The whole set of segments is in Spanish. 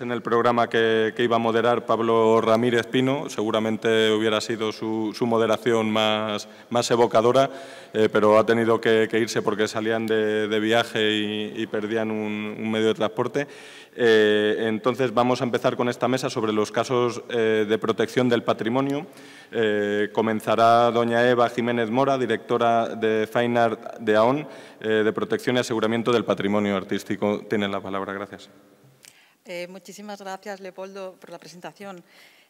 en el programa que, iba a moderar Pablo Ramírez Pino, seguramente hubiera sido su, moderación más, evocadora, eh, pero ha tenido que, irse porque salían de, viaje y, perdían un, medio de transporte. Eh, entonces vamos a empezar con esta mesa sobre los casos eh, de protección del patrimonio. comenzará doña Eva Jiménez Mora, directora de Fine Art de AON, de Protección y Aseguramiento del Patrimonio Artístico. Tienen la palabra, gracias. Eh, muchísimas gracias, Leopoldo, por la presentación.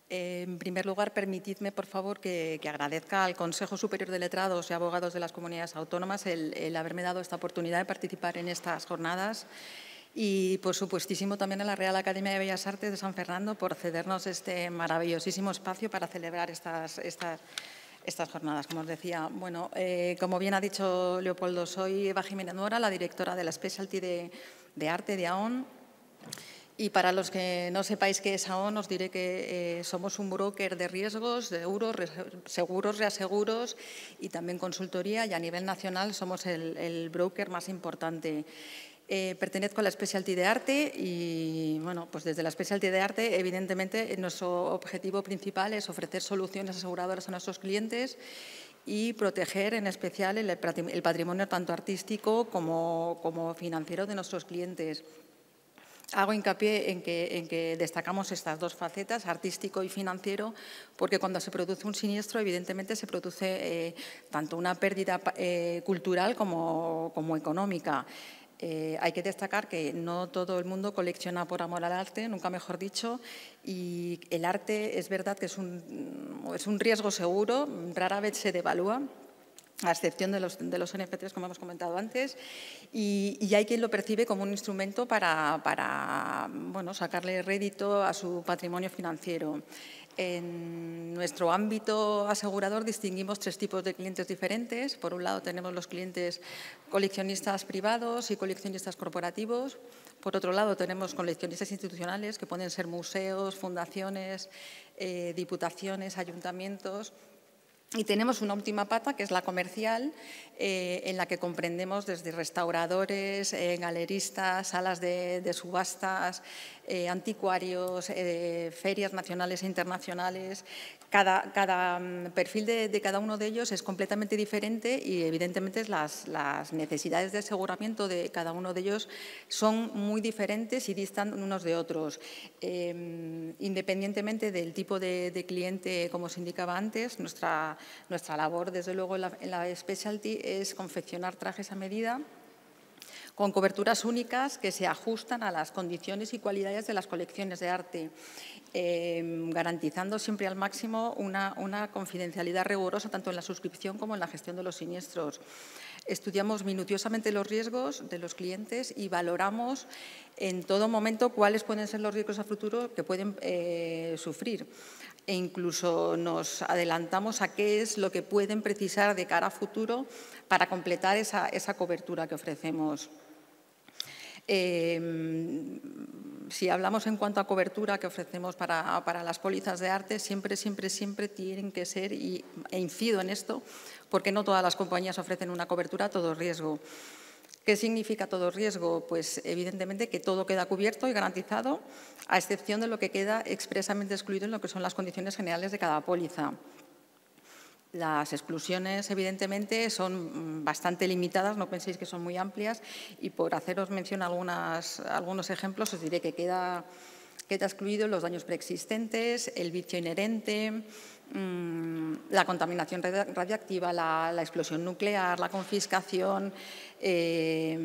Eh, en primer lugar, permitidme, por favor, que, agradezca al Consejo Superior de Letrados y Abogados de las Comunidades Autónomas el, haberme dado esta oportunidad de participar en estas jornadas y, por supuestísimo, también a la Real Academia de Bellas Artes de San Fernando por cedernos este maravillosísimo espacio para celebrar estas, estas estas jornadas, como os decía. Bueno, eh, como bien ha dicho Leopoldo, soy Eva Jiménez Mora, la directora de la Specialty de Arte de AON. Y para los que no sepáis qué es AON, os diré que eh, somos un broker de riesgos, de euros, seguros, reaseguros y también consultoría. Y a nivel nacional somos el, broker más importante. Eh, pertenezco a la Specialty de Arte y, bueno, pues desde la Specialty de Arte, evidentemente, nuestro objetivo principal es ofrecer soluciones aseguradoras a nuestros clientes y proteger en especial el, patrimonio tanto artístico como financiero de nuestros clientes hago hincapié en que, destacamos estas dos facetas, artístico y financiero, porque cuando se produce un siniestro, evidentemente se produce eh, tanto una pérdida eh, cultural como, económica. Eh, hay que destacar que no todo el mundo colecciona por amor al arte, nunca mejor dicho, y el arte es verdad que es un riesgo seguro, rara vez se devalúa, a excepción de los, de como hemos comentado antes, y, y, hay quien lo percibe como un instrumento para, bueno, sacarle rédito a su patrimonio financiero. En nuestro ámbito asegurador distinguimos tres tipos de clientes diferentes. Por un lado tenemos los clientes coleccionistas privados y coleccionistas corporativos. Por otro lado tenemos coleccionistas institucionales que pueden ser museos, fundaciones, eh, diputaciones, ayuntamientos y tenemos una última pata, que es la comercial, eh, en la que comprendemos desde restauradores, eh, galeristas, salas de, subastas, eh, anticuarios, ferias nacionales e internacionales. Cada, cada mm, perfil de, cada uno de ellos es completamente diferente y, evidentemente, las, las, necesidades de aseguramiento de cada uno de ellos son muy diferentes y distan unos de otros. independientemente del tipo de, de cliente, como se indicaba antes, nuestra nuestra labor, desde luego, en la, specialty es confeccionar trajes a medida con coberturas únicas que se ajustan a las condiciones y cualidades de las colecciones de arte, em, garantizando siempre al máximo una, confidencialidad rigurosa tanto en la suscripción como en la gestión de los siniestros. Estudiamos minuciosamente los riesgos de los clientes y valoramos en todo momento cuáles pueden ser los riesgos a futuro que pueden eh, sufrir e incluso nos adelantamos a qué es lo que pueden precisar de cara a futuro para completar esa, cobertura que ofrecemos. Em, si hablamos en cuanto a cobertura que ofrecemos para, las pólizas de arte, siempre, siempre, siempre tienen que ser, y, e incido en esto, porque no todas las compañías ofrecen una cobertura a todo riesgo. ¿Qué significa todo riesgo? Pues evidentemente que todo queda cubierto y garantizado, a excepción de lo que queda expresamente excluido en lo que son las condiciones generales de cada póliza. Las exclusiones, evidentemente, son mm, bastante limitadas, no penséis que son muy amplias, y por haceros mención algunas, algunos ejemplos, os diré que queda, queda excluido los daños preexistentes, el vicio inherente, Mm, la contaminación radiactiva, la, explosión nuclear, la confiscación, eh,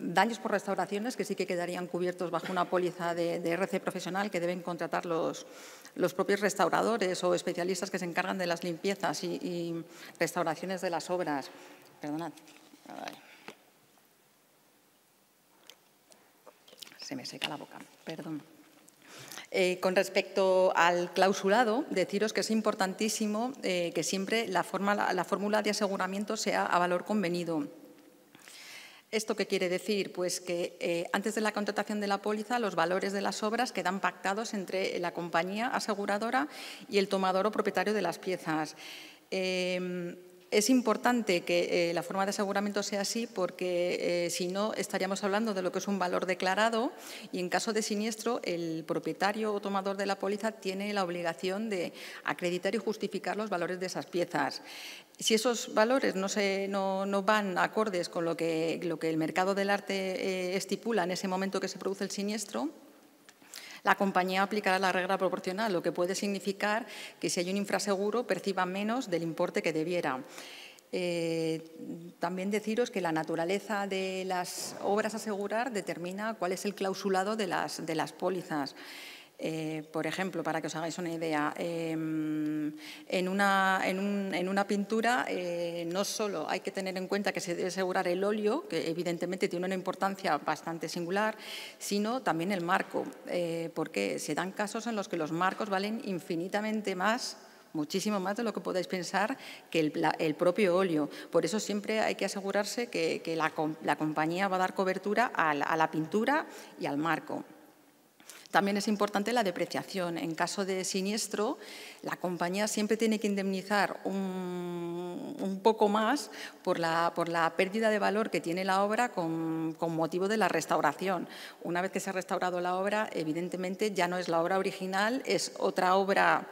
daños por restauraciones que sí que quedarían cubiertos bajo una póliza de, RC profesional que deben contratar los, propios restauradores o especialistas que se encargan de las limpiezas y, y restauraciones de las obras. Perdonad. Se me seca la boca, perdón. Eh, con respecto al clausurado, deciros que es importantísimo eh, que siempre la, fórmula de aseguramiento sea a valor convenido. ¿Esto qué quiere decir? Pues que eh, antes de la contratación de la póliza, los valores de las obras quedan pactados entre la compañía aseguradora y el tomador o propietario de las piezas. Es importante que eh, la forma de aseguramiento sea así porque eh, si no estaríamos hablando de lo que es un valor declarado y en caso de siniestro el propietario o tomador de la póliza tiene la obligación de acreditar y justificar los valores de esas piezas. Si esos valores no, se, no, van acordes con lo que, lo que, el mercado del arte eh, estipula en ese momento que se produce el siniestro, la compañía aplicará la regla proporcional, lo que puede significar que si hay un infraseguro perciba menos del importe que debiera. Eh, también deciros que la naturaleza de las obras a asegurar determina cuál es el clausulado de las pólizas. Eh, por ejemplo, para que os hagáis una idea, em, en, una, pintura eh, no solo hay que tener en cuenta que se debe asegurar el óleo, que evidentemente tiene una importancia bastante singular, sino también el marco, eh, porque se dan casos en los que los marcos valen infinitamente más muchísimo más de lo que podáis pensar que el, propio óleo. Por eso siempre hay que asegurarse que, la, compañía va a dar cobertura a la pintura y al marco. También es importante la depreciación. En caso de siniestro, la compañía siempre tiene que indemnizar un, poco más por la, por la, pérdida de valor que tiene la obra con, con, motivo de la restauración. Una vez que se ha restaurado la obra, evidentemente ya no es la obra original, es otra obra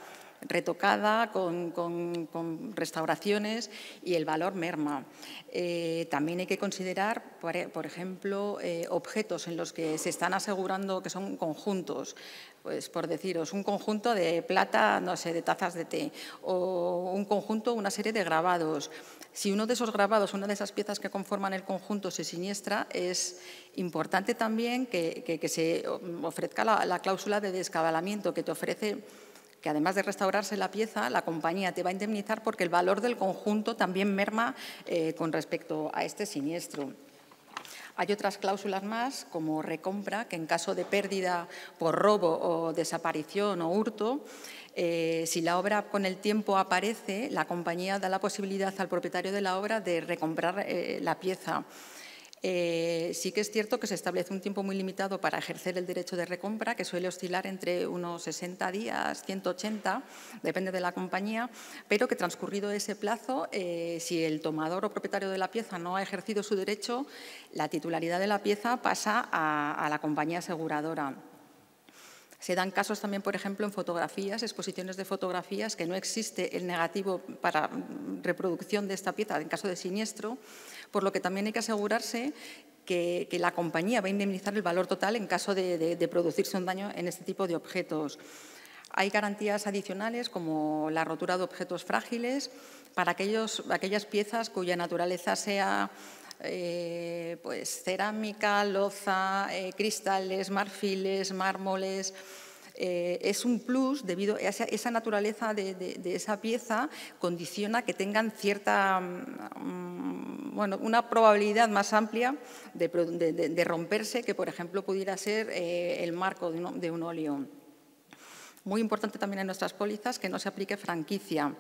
retocada, con, restauraciones y el valor merma. Eh, también hay que considerar, por, ejemplo, eh, objetos en los que se están asegurando que son conjuntos. Pues por deciros, un conjunto de plata, no sé, de tazas de té, o un conjunto, una serie de grabados. Si uno de esos grabados, una de esas piezas que conforman el conjunto se siniestra, es importante también que, se ofrezca la cláusula de descabalamiento que te ofrece que además de restaurarse la pieza, la compañía te va a indemnizar porque el valor del conjunto también merma eh, con respecto a este siniestro. Hay otras cláusulas más, como recompra, que en caso de pérdida por robo o desaparición o hurto, eh, si la obra con el tiempo aparece, la compañía da la posibilidad al propietario de la obra de recomprar eh, la pieza. Eh, sí que es cierto que se establece un tiempo muy limitado para ejercer el derecho de recompra, que suele oscilar entre unos 60 días, 180, depende de la compañía, pero que transcurrido ese plazo, eh, si el tomador o propietario de la pieza no ha ejercido su derecho, la titularidad de la pieza pasa a la compañía aseguradora. Se dan casos también, por ejemplo, en fotografías, exposiciones de fotografías, que no existe el negativo para reproducción de esta pieza en caso de siniestro por lo que también hay que asegurarse que, la compañía va a indemnizar el valor total en caso de, producirse un daño en este tipo de objetos. Hay garantías adicionales como la rotura de objetos frágiles para aquellos, aquellas piezas cuya naturaleza sea eh, pues, cerámica, loza, eh, cristales, marfiles, mármoles. Eh, es un plus debido a esa, naturaleza de, esa pieza condiciona que tengan cierta, mm, mm, bueno, una probabilidad más amplia de, romperse que, por ejemplo, pudiera ser eh, el marco de un, de óleo. Muy importante también en nuestras pólizas que no se aplique franquicia.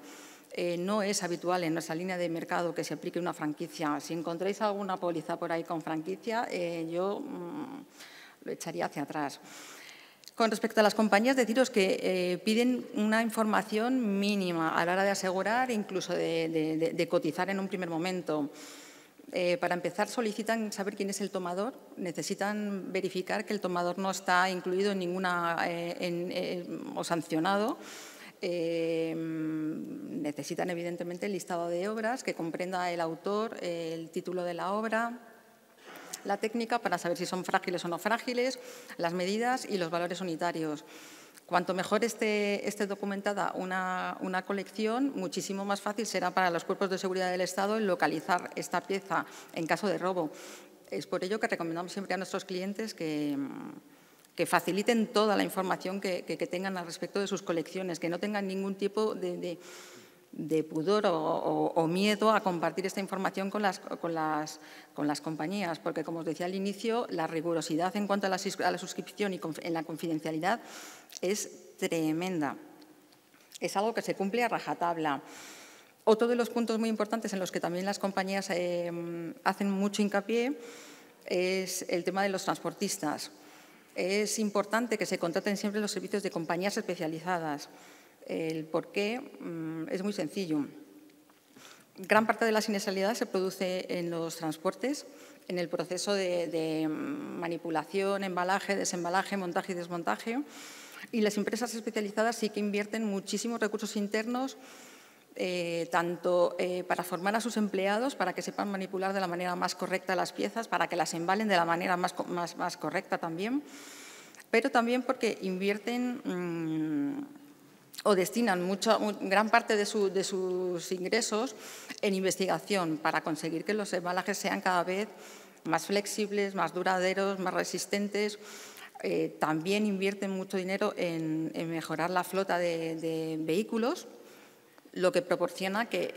Eh, no es habitual en nuestra línea de mercado que se aplique una franquicia. Si encontráis alguna póliza por ahí con franquicia, yo mm, lo echaría hacia atrás. Con respecto a las compañías, deciros que eh, piden una información mínima a la hora de asegurar, incluso de, cotizar en un primer momento. Eh, para empezar, solicitan saber quién es el tomador, necesitan verificar que el tomador no está incluido en ninguna eh, o sancionado. necesitan, evidentemente, el listado de obras que comprenda el autor, el título de la obra, la técnica para saber si son frágiles o no frágiles, las medidas y los valores unitarios. Cuanto mejor esté, documentada una, colección, muchísimo más fácil será para los cuerpos de seguridad del Estado localizar esta pieza en caso de robo. Es por ello que recomendamos siempre a nuestros clientes que, faciliten toda la información que, tengan al respecto de sus colecciones, que no tengan ningún tipo de de pudor o, miedo a compartir esta información con las, compañías, porque, como os decía al inicio, la rigurosidad en cuanto a la, suscripción y en la confidencialidad es tremenda. Es algo que se cumple a rajatabla. Otro de los puntos muy importantes en los que también las compañías eh, hacen mucho hincapié es el tema de los transportistas. Es importante que se contraten siempre los servicios de compañías especializadas el porqué mm, es muy sencillo. Gran parte de la inesalidades se produce en los transportes, en el proceso de, mm, manipulación, embalaje, desembalaje, montaje y desmontaje. Y las empresas especializadas sí que invierten muchísimos recursos internos, eh, tanto eh, para formar a sus empleados, para que sepan manipular de la manera más correcta las piezas, para que las embalen de la manera más, correcta también, pero también porque invierten... Mm, o destinan mucha, gran parte de, sus ingresos en investigación para conseguir que los embalajes sean cada vez más flexibles, más duraderos, más resistentes. Eh, también invierten mucho dinero en, mejorar la flota de, vehículos, lo que proporciona que,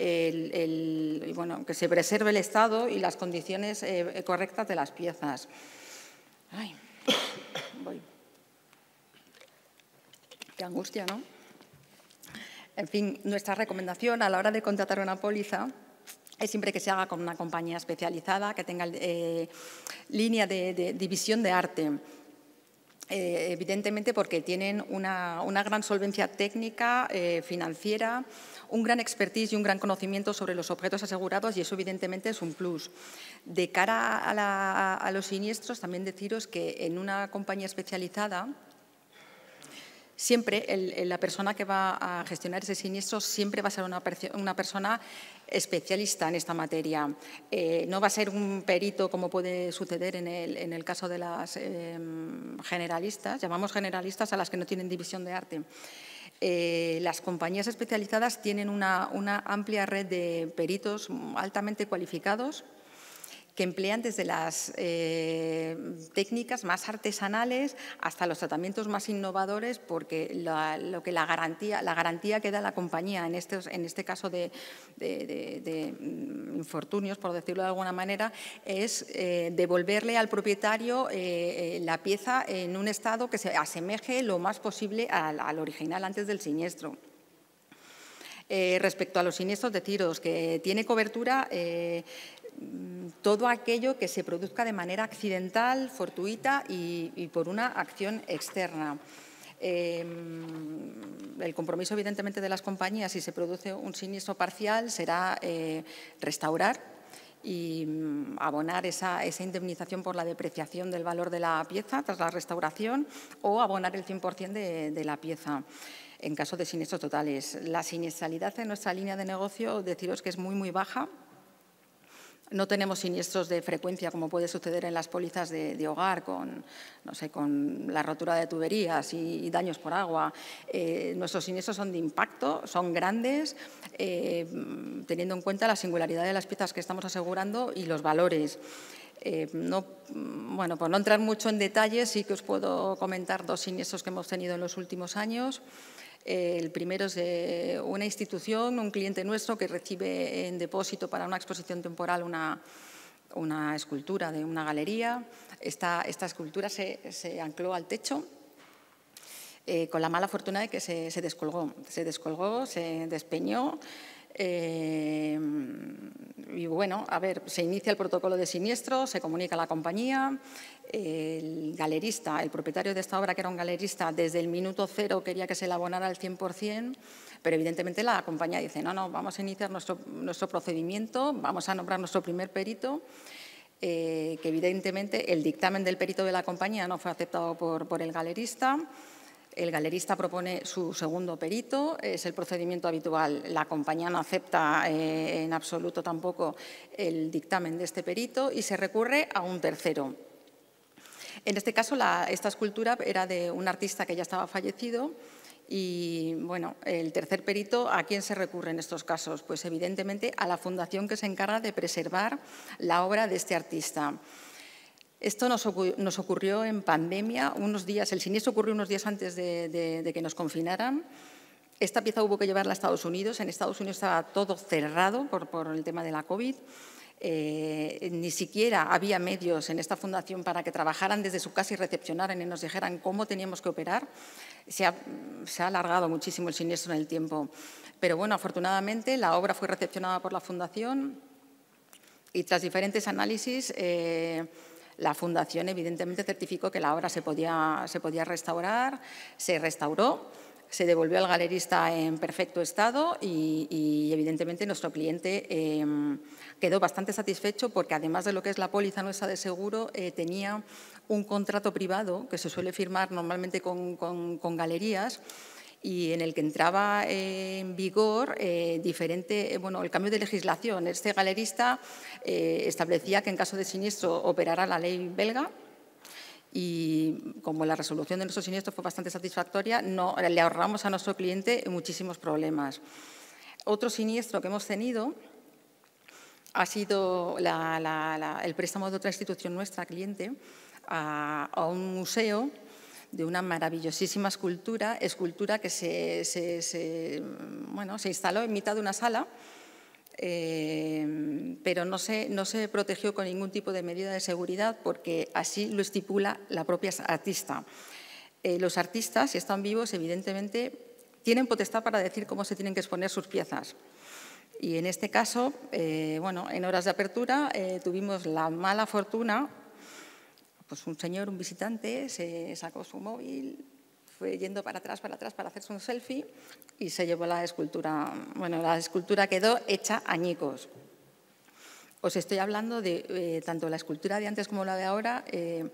que se preserve el estado y las condiciones eh, correctas de las piezas. Qué angustia, ¿no? En fin, nuestra recomendación a la hora de contratar una póliza es siempre que se haga con una compañía especializada, que tenga eh, línea de, división de arte. Eh, evidentemente porque tienen una, gran solvencia técnica, eh, financiera, un gran expertise y un gran conocimiento sobre los objetos asegurados y eso evidentemente es un plus. De cara a los siniestros, también deciros que en una compañía especializada siempre la persona que va a gestionar ese siniestro siempre va a ser una, persona especialista en esta materia. Eh, no va a ser un perito como puede suceder en el, caso de las eh, generalistas, llamamos generalistas a las que no tienen división de arte. Eh, las compañías especializadas tienen una amplia red de peritos altamente cualificados que emplean desde las eh, técnicas más artesanales hasta los tratamientos más innovadores, porque la, lo que la garantía, la garantía que da la compañía en, en este caso de, mm, infortunios, por decirlo de alguna manera, es eh, devolverle al propietario eh, la pieza en un estado que se asemeje lo más posible al original antes del siniestro. respecto a los siniestros de tiros, que tiene cobertura, todo aquello que se produzca de manera accidental, fortuita y, por una acción externa. Em, el compromiso, evidentemente, de las compañías, si se produce un siniestro parcial, será eh, restaurar y mm, abonar esa, indemnización por la depreciación del valor de la pieza tras la restauración o abonar el 100% de, la pieza en caso de siniestros totales. La siniestralidad en nuestra línea de negocio, deciros que es muy, muy baja, no tenemos siniestros de frecuencia como puede suceder en las pólizas de, hogar con, no sé, con la rotura de tuberías y, daños por agua. Eh, nuestros siniestros son de impacto, son grandes, eh, teniendo en cuenta la singularidad de las piezas que estamos asegurando y los valores. Eh, bueno, por no entrar mucho en detalles, sí que os puedo comentar dos siniestros que hemos tenido en los últimos años. Eh, el primero es eh, una institución, un cliente nuestro que recibe en depósito para una exposición temporal una, escultura de una galería. Esta, escultura se, ancló al techo eh, con la mala fortuna de que se, se descolgó. Se descolgó, se despeñó eh, y bueno, a ver, se inicia el protocolo de siniestro, se comunica a la compañía, el galerista, el propietario de esta obra, que era un galerista, desde el minuto cero quería que se la abonara al 100%, pero evidentemente la compañía dice, no, no, vamos a iniciar nuestro, nuestro procedimiento, vamos a nombrar nuestro primer perito, eh, que evidentemente el dictamen del perito de la compañía no fue aceptado por, por el galerista, el galerista propone su segundo perito, es el procedimiento habitual. La compañía no acepta eh, en absoluto tampoco el dictamen de este perito y se recurre a un tercero. En este caso, esta escultura era de un artista que ya estaba fallecido y, bueno, el tercer perito, ¿a quién se recurre en estos casos? Pues, evidentemente, a la fundación que se encarga de preservar la obra de este artista. Esto nos, ocurrió en pandemia, unos días, el siniestro ocurrió unos días antes de, que nos confinaran. Esta pieza hubo que llevarla a Estados Unidos. En Estados Unidos estaba todo cerrado por, el tema de la COVID. Eh, ni siquiera había medios en esta fundación para que trabajaran desde su casa y recepcionaran y nos dijeran cómo teníamos que operar. Se ha, alargado muchísimo el siniestro en el tiempo. Pero bueno, afortunadamente la obra fue recepcionada por la fundación y tras diferentes análisis... Eh, la fundación, evidentemente, certificó que la obra se podía, se podía restaurar, se restauró se devolvió al galerista en perfecto estado y, evidentemente nuestro cliente em, quedó bastante satisfecho porque además de lo que es la póliza nuestra de seguro, eh, tenía un contrato privado que se suele firmar normalmente con, con galerías y en el que entraba en vigor eh, diferente, eh, bueno, el cambio de legislación. Este galerista eh, establecía que en caso de siniestro operara la ley belga y como la resolución de nuestro siniestro fue bastante satisfactoria, no, le ahorramos a nuestro cliente muchísimos problemas. Otro siniestro que hemos tenido ha sido el préstamo de otra institución nuestra, cliente, a, a un museo de una maravillosísima escultura, escultura que se, bueno, se instaló en mitad de una sala, eh, pero no se, no se protegió con ningún tipo de medida de seguridad porque así lo estipula la propia artista. Eh, los artistas, si están vivos, evidentemente tienen potestad para decir cómo se tienen que exponer sus piezas. Y en este caso, eh, bueno, en horas de apertura tuvimos la mala fortuna pues un señor, un visitante, se sacó su móvil, fue yendo para atrás, para atrás, para hacerse un selfie y se llevó la escultura. Bueno, la escultura quedó hecha añicos. Os estoy hablando de eh, tanto la escultura de antes como la de ahora, eh,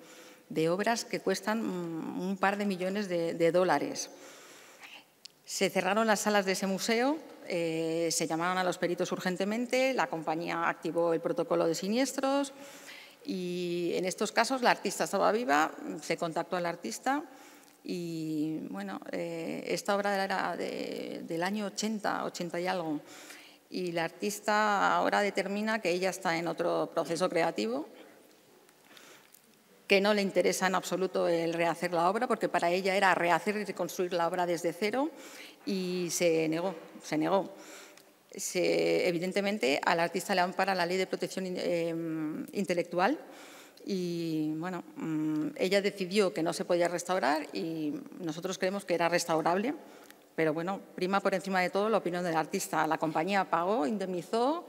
de obras que cuestan un par de millones de, dólares. Se cerraron las salas de ese museo, eh, se llamaron a los peritos urgentemente, la compañía activó el protocolo de siniestros, y en estos casos la artista estaba viva, se contactó al artista y bueno, eh, esta obra era de, del año 80, 80 y algo. Y la artista ahora determina que ella está en otro proceso creativo, que no le interesa en absoluto el rehacer la obra, porque para ella era rehacer y reconstruir la obra desde cero, y se negó, se negó evidentemente al artista le ampara la ley de protección eh, intelectual y bueno, mm, ella decidió que no se podía restaurar y nosotros creemos que era restaurable, pero bueno, prima por encima de todo la opinión del artista. La compañía pagó, indemnizó,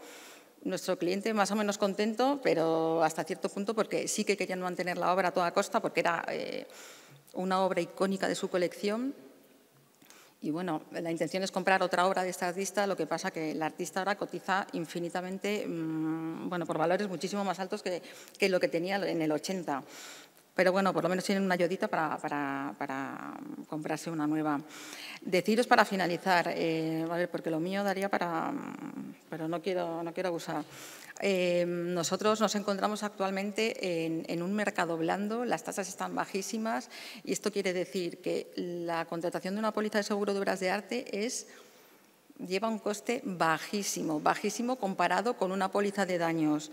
nuestro cliente más o menos contento, pero hasta cierto punto porque sí que querían mantener la obra a toda costa porque era eh, una obra icónica de su colección y bueno, la intención es comprar otra obra de este artista, lo que pasa que el artista ahora cotiza infinitamente, mm, bueno, por valores muchísimo más altos que, lo que tenía en el 80 pero bueno, por lo menos tienen una ayudita para, comprarse una nueva. Deciros para finalizar, eh, porque lo mío daría para, mm, pero no quiero, no quiero abusar. Em, nosotros nos encontramos actualmente en, un mercado blando, las tasas están bajísimas y esto quiere decir que la contratación de una póliza de seguro de obras de arte es lleva un coste bajísimo, bajísimo comparado con una póliza de daños.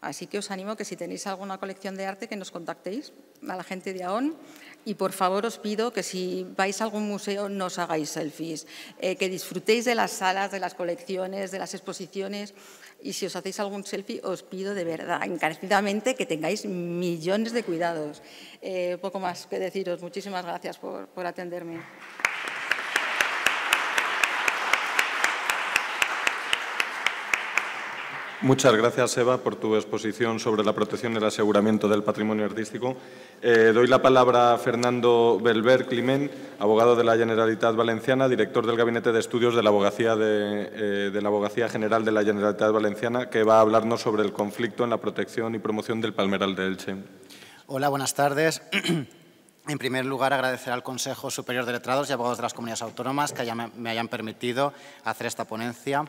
Así que os animo que si tenéis alguna colección de arte que nos contactéis a la gente de AON y por favor os pido que si vais a algún museo no os hagáis selfies, eh, que disfrutéis de las salas, de las colecciones, de las exposiciones y si os hacéis algún selfie os pido de verdad, encarecidamente, que tengáis millones de cuidados. Eh, poco más que deciros. Muchísimas gracias por atenderme. Muchas gracias, Eva, por tu exposición sobre la protección y el aseguramiento del patrimonio artístico. Eh, doy la palabra a Fernando Belver Climent, abogado de la Generalitat Valenciana, director del Gabinete de Estudios de la Abogacía, eh, de la Abogacía General de la Generalitat Valenciana, que va a hablarnos sobre el conflicto en la protección y promoción del palmeral de Elche. Hola, buenas tardes. En primer lugar, agradecer al Consejo Superior de Letrados y Abogados de las Comunidades Autónomas que me hayan permitido hacer esta ponencia.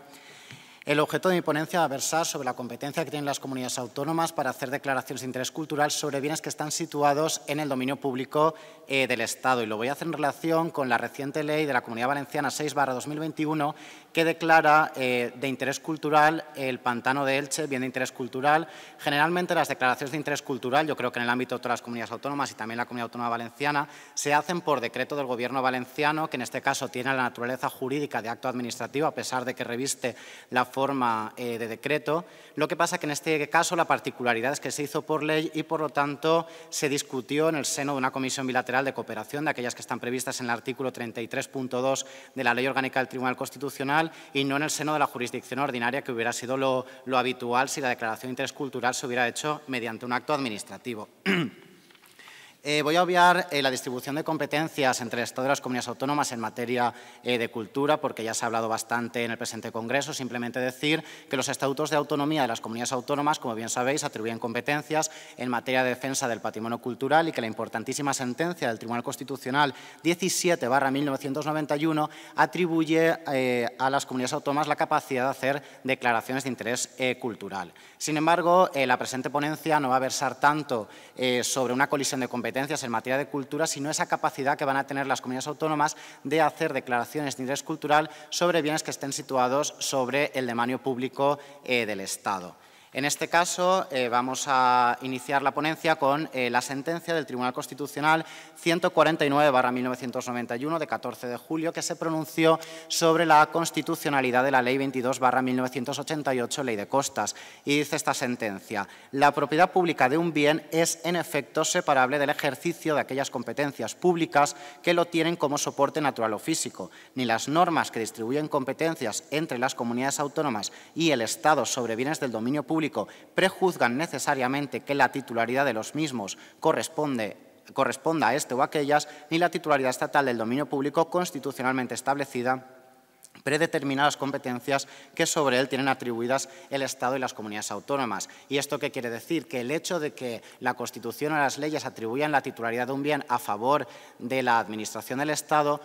El objeto de mi ponencia va a versar sobre la competencia que tienen las comunidades autónomas para hacer declaraciones de interés cultural sobre bienes que están situados en el dominio público eh, del Estado. Y lo voy a hacer en relación con la reciente ley de la Comunidad Valenciana 6 2021 que declara eh, de interés cultural el pantano de Elche, bien de interés cultural. Generalmente las declaraciones de interés cultural, yo creo que en el ámbito de todas las comunidades autónomas y también la comunidad autónoma valenciana, se hacen por decreto del Gobierno valenciano, que en este caso tiene la naturaleza jurídica de acto administrativo, a pesar de que reviste la forma eh, de decreto. Lo que pasa es que en este caso la particularidad es que se hizo por ley y, por lo tanto, se discutió en el seno de una comisión bilateral de cooperación, de aquellas que están previstas en el artículo 33.2 de la Ley Orgánica del Tribunal Constitucional, y no en el seno de la jurisdicción ordinaria, que hubiera sido lo, lo habitual si la declaración de interés cultural se hubiera hecho mediante un acto administrativo. Eh, voy a obviar eh, la distribución de competencias entre el Estado y las comunidades autónomas en materia eh, de cultura, porque ya se ha hablado bastante en el presente Congreso. Simplemente decir que los estatutos de autonomía de las comunidades autónomas, como bien sabéis, atribuyen competencias en materia de defensa del patrimonio cultural y que la importantísima sentencia del Tribunal Constitucional 17-1991 atribuye a las comunidades autónomas la capacidad de hacer declaraciones de interés cultural. Sin embargo, la presente ponencia no va a versar tanto sobre una colisión de competencias competencias en materia de cultura, sino esa capacidad que van a tener las comunidades autónomas de hacer declaraciones de interés cultural sobre bienes que estén situados sobre el demanio público eh, del Estado. En este caso, eh, vamos a iniciar la ponencia con eh, la sentencia del Tribunal Constitucional 149-1991 de 14 de julio, que se pronunció sobre la constitucionalidad de la Ley 22-1988, Ley de Costas. Y dice esta sentencia, la propiedad pública de un bien es, en efecto, separable del ejercicio de aquellas competencias públicas que lo tienen como soporte natural o físico. Ni las normas que distribuyen competencias entre las comunidades autónomas y el Estado sobre bienes del dominio público prejuzgan necesariamente que la titularidad de los mismos corresponde corresponda a este o a aquellas, ni la titularidad estatal del dominio público constitucionalmente establecida predetermina las competencias que sobre él tienen atribuidas el Estado y las comunidades autónomas. ¿Y esto qué quiere decir? Que el hecho de que la Constitución o las leyes atribuyan la titularidad de un bien a favor de la Administración del Estado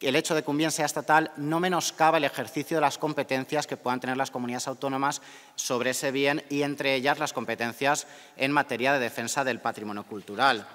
el hecho de que un bien sea estatal no menoscaba el ejercicio de las competencias que puedan tener las comunidades autónomas sobre ese bien y entre ellas las competencias en materia de defensa del patrimonio cultural.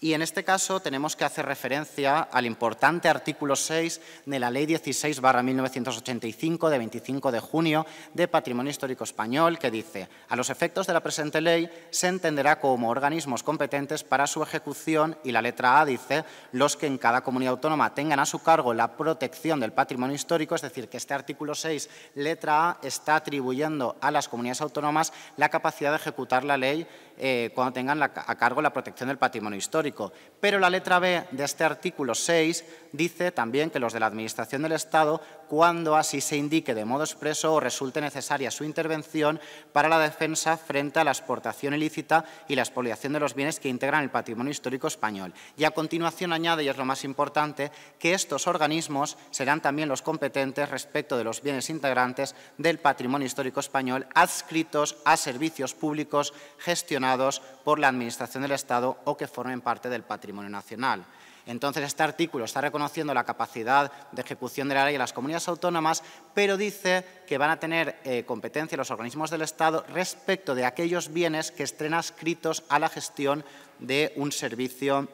Y en este caso tenemos que hacer referencia al importante artículo 6 de la Ley 16-1985 de 25 de junio de Patrimonio Histórico Español, que dice, a los efectos de la presente ley se entenderá como organismos competentes para su ejecución y la letra A dice, los que en cada comunidad autónoma tengan a su cargo la protección del patrimonio histórico, es decir, que este artículo 6, letra A, está atribuyendo a las comunidades autónomas la capacidad de ejecutar la ley eh, cuando tengan a cargo la protección del patrimonio histórico. Pero la letra B de este artículo 6 dice también que los de la Administración del Estado cuando así se indique de modo expreso o resulte necesaria su intervención para la defensa frente a la exportación ilícita y la expoliación de los bienes que integran el patrimonio histórico español. Y a continuación añade, y es lo más importante, que estos organismos serán también los competentes respecto de los bienes integrantes del patrimonio histórico español adscritos a servicios públicos gestionados por la Administración del Estado o que formen parte del patrimonio nacional. Entonces, este artículo está reconociendo la capacidad de ejecución de la ley de las comunidades autónomas, pero dice que van a tener eh, competencia los organismos del Estado respecto de aquellos bienes que estén adscritos a la gestión de un servicio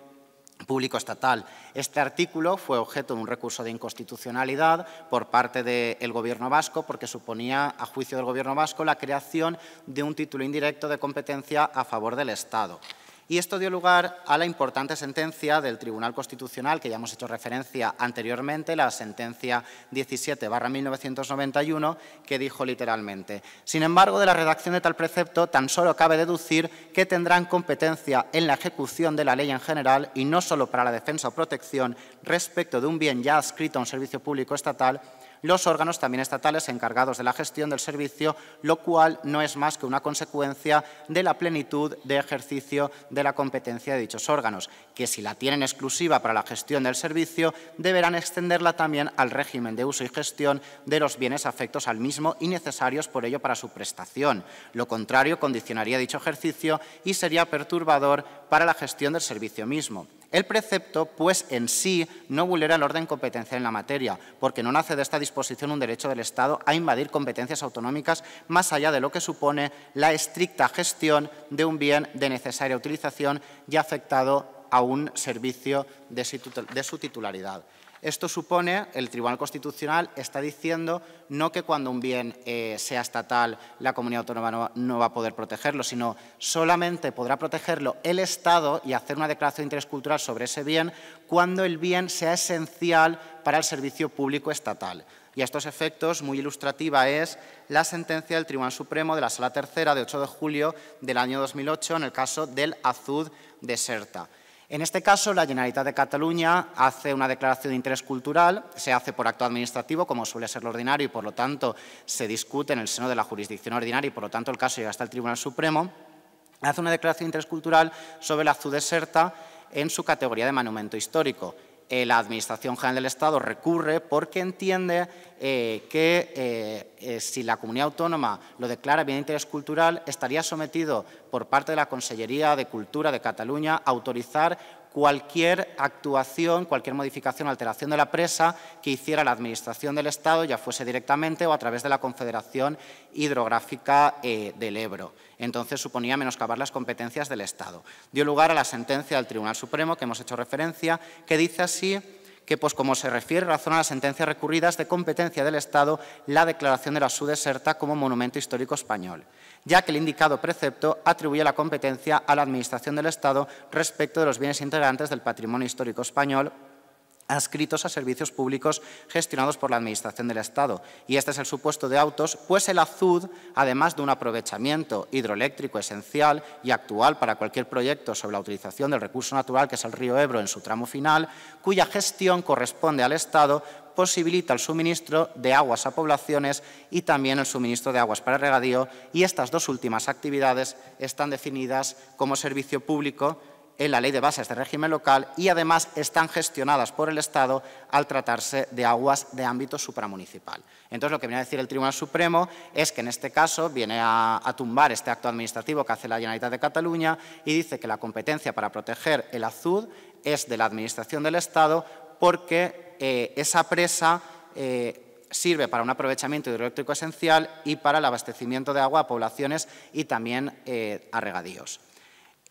público estatal. Este artículo fue objeto de un recurso de inconstitucionalidad por parte del Gobierno vasco porque suponía, a juicio del Gobierno vasco, la creación de un título indirecto de competencia a favor del Estado. Y esto dio lugar a la importante sentencia del Tribunal Constitucional, que ya hemos hecho referencia anteriormente, la sentencia 17-1991, que dijo literalmente, sin embargo, de la redacción de tal precepto tan solo cabe deducir que tendrán competencia en la ejecución de la ley en general y no solo para la defensa o protección respecto de un bien ya adscrito a un servicio público estatal, los órganos también estatales encargados de la gestión del servicio, lo cual no es más que una consecuencia de la plenitud de ejercicio de la competencia de dichos órganos, que si la tienen exclusiva para la gestión del servicio, deberán extenderla también al régimen de uso y gestión de los bienes afectos al mismo y necesarios por ello para su prestación. Lo contrario condicionaría dicho ejercicio y sería perturbador para la gestión del servicio mismo. El precepto, pues, en sí no vulnera el orden competencial en la materia, porque no nace de esta disposición un derecho del Estado a invadir competencias autonómicas más allá de lo que supone la estricta gestión de un bien de necesaria utilización y afectado a un servicio de su titularidad. Esto supone, el Tribunal Constitucional está diciendo no que cuando un bien eh, sea estatal la comunidad autónoma no, no, va a poder protegerlo, sino solamente podrá protegerlo el Estado y hacer una declaración de interés cultural sobre ese bien cuando el bien sea esencial para el servicio público estatal. Y a estos efectos, muy ilustrativa es la sentencia del Tribunal Supremo de la Sala Tercera de 8 de julio del año 2008 en el caso del Azud de Serta. En este caso, la Generalitat de Cataluña hace una declaración de interés cultural, se hace por acto administrativo, como suele ser lo ordinario, y por lo tanto se discute en el seno de la jurisdicción ordinaria, y por lo tanto el caso llega hasta el Tribunal Supremo. Hace una declaración de interés cultural sobre el de Serta en su categoría de monumento histórico. Eh, la Administración General del Estado recurre porque entiende eh, que eh, si la comunidad autónoma lo declara bien de interés cultural, estaría sometido por parte de la Consellería de Cultura de Cataluña a autorizar cualquier actuación, cualquier modificación o alteración de la presa que hiciera la Administración del Estado, ya fuese directamente o a través de la Confederación Hidrográfica eh, del Ebro. Entonces suponía menoscabar las competencias del Estado. Dio lugar a la sentencia del Tribunal Supremo, que hemos hecho referencia, que dice así que, pues como se refiere, razona las sentencias recurridas de competencia del Estado la declaración de la SUDESERTA como Monumento Histórico Español ya que el indicado precepto atribuye la competencia a la Administración del Estado respecto de los bienes integrantes del patrimonio histórico español adscritos a servicios públicos gestionados por la Administración del Estado. Y este es el supuesto de autos, pues el azud, además de un aprovechamiento hidroeléctrico esencial y actual para cualquier proyecto sobre la utilización del recurso natural, que es el río Ebro en su tramo final, cuya gestión corresponde al Estado, posibilita el suministro de aguas a poblaciones y también el suministro de aguas para regadío y estas dos últimas actividades están definidas como servicio público en la Ley de Bases de Régimen Local y además están gestionadas por el Estado al tratarse de aguas de ámbito supramunicipal. Entonces, lo que viene a decir el Tribunal Supremo es que en este caso viene a, tumbar este acto administrativo que hace la Generalitat de Cataluña y dice que la competencia para proteger el azud es de la Administración del Estado porque eh, esa presa eh, sirve para un aprovechamiento hidroeléctrico esencial y para el abastecimiento de agua a poblaciones y también eh, a regadíos.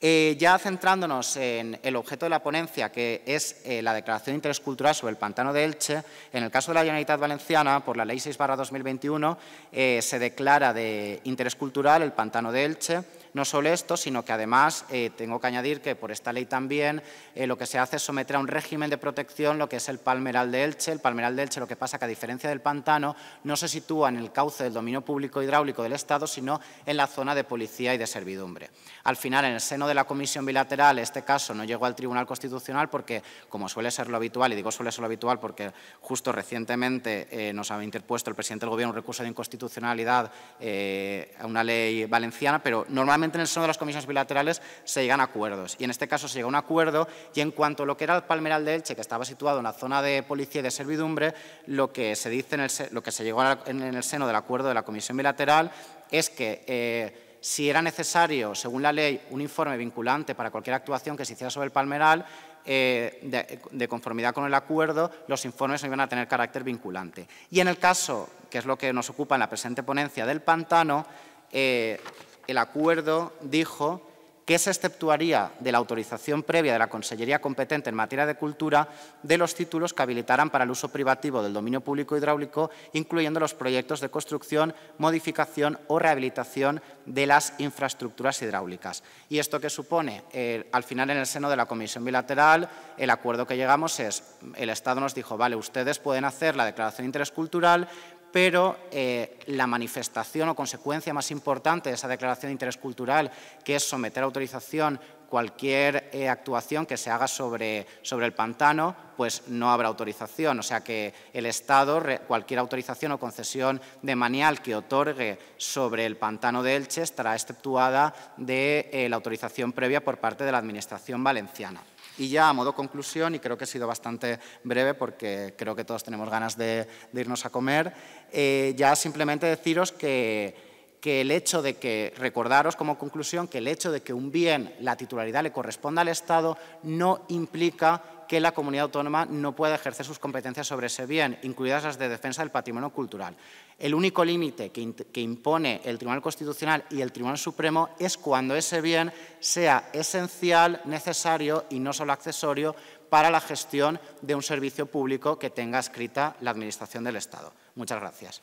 Eh, ya centrándonos en el objeto de la ponencia, que es eh, la Declaración de Interés Cultural sobre el Pantano de Elche, en el caso de la Generalitat Valenciana, por la Ley 6-2021, eh, se declara de interés cultural el Pantano de Elche. No solo esto, sino que además tengo que añadir que por esta ley también lo que se hace es someter a un régimen de protección lo que es el palmeral de Elche. El palmeral de Elche lo que pasa que a diferencia del pantano no se sitúa en el cauce del dominio público hidráulico del Estado, sino en la zona de policía y de servidumbre. Al final, en el seno de de la comisión bilateral, este caso no llegó al Tribunal Constitucional porque, como suele ser lo habitual, y digo suele ser lo habitual porque justo recientemente eh, nos ha interpuesto el presidente del Gobierno un recurso de inconstitucionalidad eh, a una ley valenciana, pero normalmente en el seno de las comisiones bilaterales se llegan a acuerdos. Y en este caso se llegó a un acuerdo y en cuanto a lo que era el Palmeral de Elche, que estaba situado en la zona de policía y de servidumbre, lo que se dice en lo que se llegó en el seno del acuerdo de la comisión bilateral es que eh, si era necesario, según la ley, un informe vinculante para cualquier actuación que se hiciera sobre el palmeral, eh, de, conformidad con el acuerdo, los informes no iban a tener carácter vinculante. Y en el caso, que es lo que nos ocupa en la presente ponencia del pantano, eh, el acuerdo dijo que se exceptuaría de la autorización previa de la Consellería competente en materia de cultura de los títulos que habilitaran para el uso privativo del dominio público hidráulico, incluyendo los proyectos de construcción, modificación o rehabilitación de las infraestructuras hidráulicas. ¿Y esto que supone? Eh, al final, en el seno de la Comisión Bilateral, el acuerdo que llegamos es, el Estado nos dijo, vale, ustedes pueden hacer la declaración de interés cultural, pero eh, la manifestación o consecuencia más importante de esa declaración de interés cultural, que es someter a autorización cualquier eh, actuación que se haga sobre, el pantano, pues no habrá autorización. O sea que el Estado, cualquier autorización o concesión de manial que otorgue sobre el pantano de Elche estará exceptuada de eh, la autorización previa por parte de la Administración valenciana. Y ya a modo conclusión, y creo que ha sido bastante breve porque creo que todos tenemos ganas de, irnos a comer, eh, ya simplemente deciros que que el hecho de que, recordaros como conclusión, que el hecho de que un bien, la titularidad le corresponda al Estado, no implica que la comunidad autónoma no pueda ejercer sus competencias sobre ese bien, incluidas las de defensa del patrimonio cultural. El único límite que, impone el Tribunal Constitucional y el Tribunal Supremo es cuando ese bien sea esencial, necesario y no solo accesorio para la gestión de un servicio público que tenga escrita la Administración del Estado. Muchas gracias.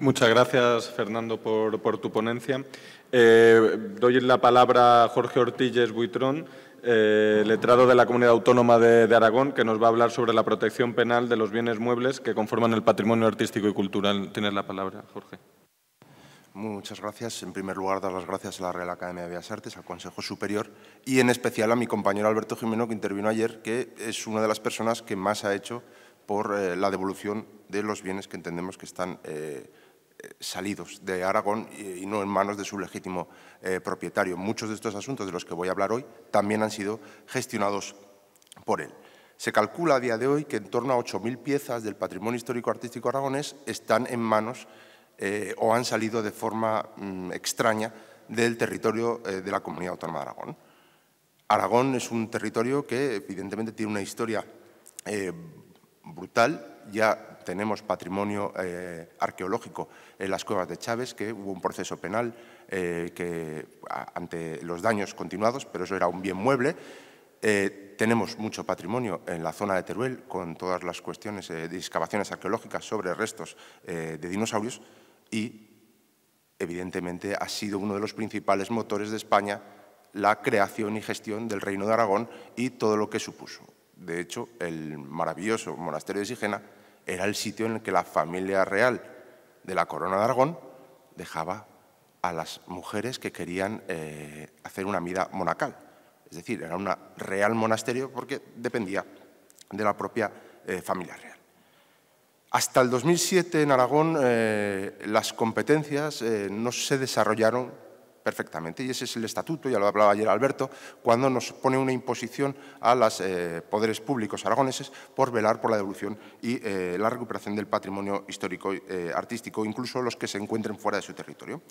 Muchas gracias, Fernando, por, tu ponencia. Eh, doy la palabra a Jorge Ortilles Buitrón, eh, letrado de la Comunidad Autónoma de, Aragón, que nos va a hablar sobre la protección penal de los bienes muebles que conforman el patrimonio artístico y cultural. Tienes la palabra, Jorge. Muchas gracias. En primer lugar, dar las gracias a la Real Academia de Bellas Artes, al Consejo Superior y, en especial, a mi compañero Alberto Jimeno, que intervino ayer, que es una de las personas que más ha hecho por eh, la devolución de los bienes que entendemos que están salidos de Aragón y, no en manos de su legítimo eh, propietario. Muchos de estos asuntos de los que voy a hablar hoy también han sido gestionados por él. Se calcula a día de hoy que en torno a 8.000 piezas del patrimonio histórico artístico aragonés están en manos eh, o han salido de forma mm, extraña del territorio eh, de la Comunidad Autónoma de Aragón. Aragón es un territorio que evidentemente tiene una historia brutal, ya tenemos patrimonio eh, arqueológico en las cuevas de Chávez, que hubo un proceso penal eh, que, ante los daños continuados, pero eso era un bien mueble. Eh, tenemos mucho patrimonio en la zona de Teruel, con todas las cuestiones de excavaciones arqueológicas sobre restos de dinosaurios y, evidentemente, ha sido uno de los principales motores de España la creación y gestión del Reino de Aragón y todo lo que supuso. De hecho, el maravilloso monasterio de Sigena era el sitio en el que la familia real de la corona de Aragón dejaba a las mujeres que querían eh, hacer una vida monacal. Es decir, era un real monasterio porque dependía de la propia eh, familia real. Hasta el 2007 en Aragón eh, las competencias no se desarrollaron perfectamente. Y ese es el estatuto, ya lo hablaba ayer Alberto, cuando nos pone una imposición a los eh, poderes públicos aragoneses por velar por la devolución y eh, la recuperación del patrimonio histórico, y eh, artístico, incluso los que se encuentren fuera de su territorio.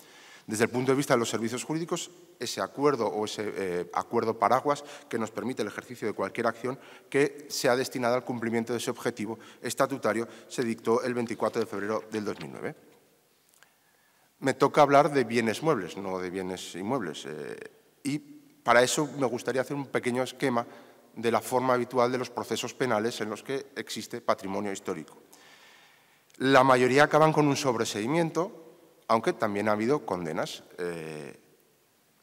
Desde el punto de vista de los servicios jurídicos, ese acuerdo o ese acuerdo paraguas que nos permite el ejercicio de cualquier acción que sea destinada al cumplimiento de ese objetivo estatutario se dictó el 24 de febrero del 2009 me toca hablar de bienes muebles, no de bienes inmuebles. Eh, y para eso me gustaría hacer un pequeño esquema de la forma habitual de los procesos penales en los que existe patrimonio histórico. La mayoría acaban con un sobreseimiento, aunque también ha habido condenas. Eh,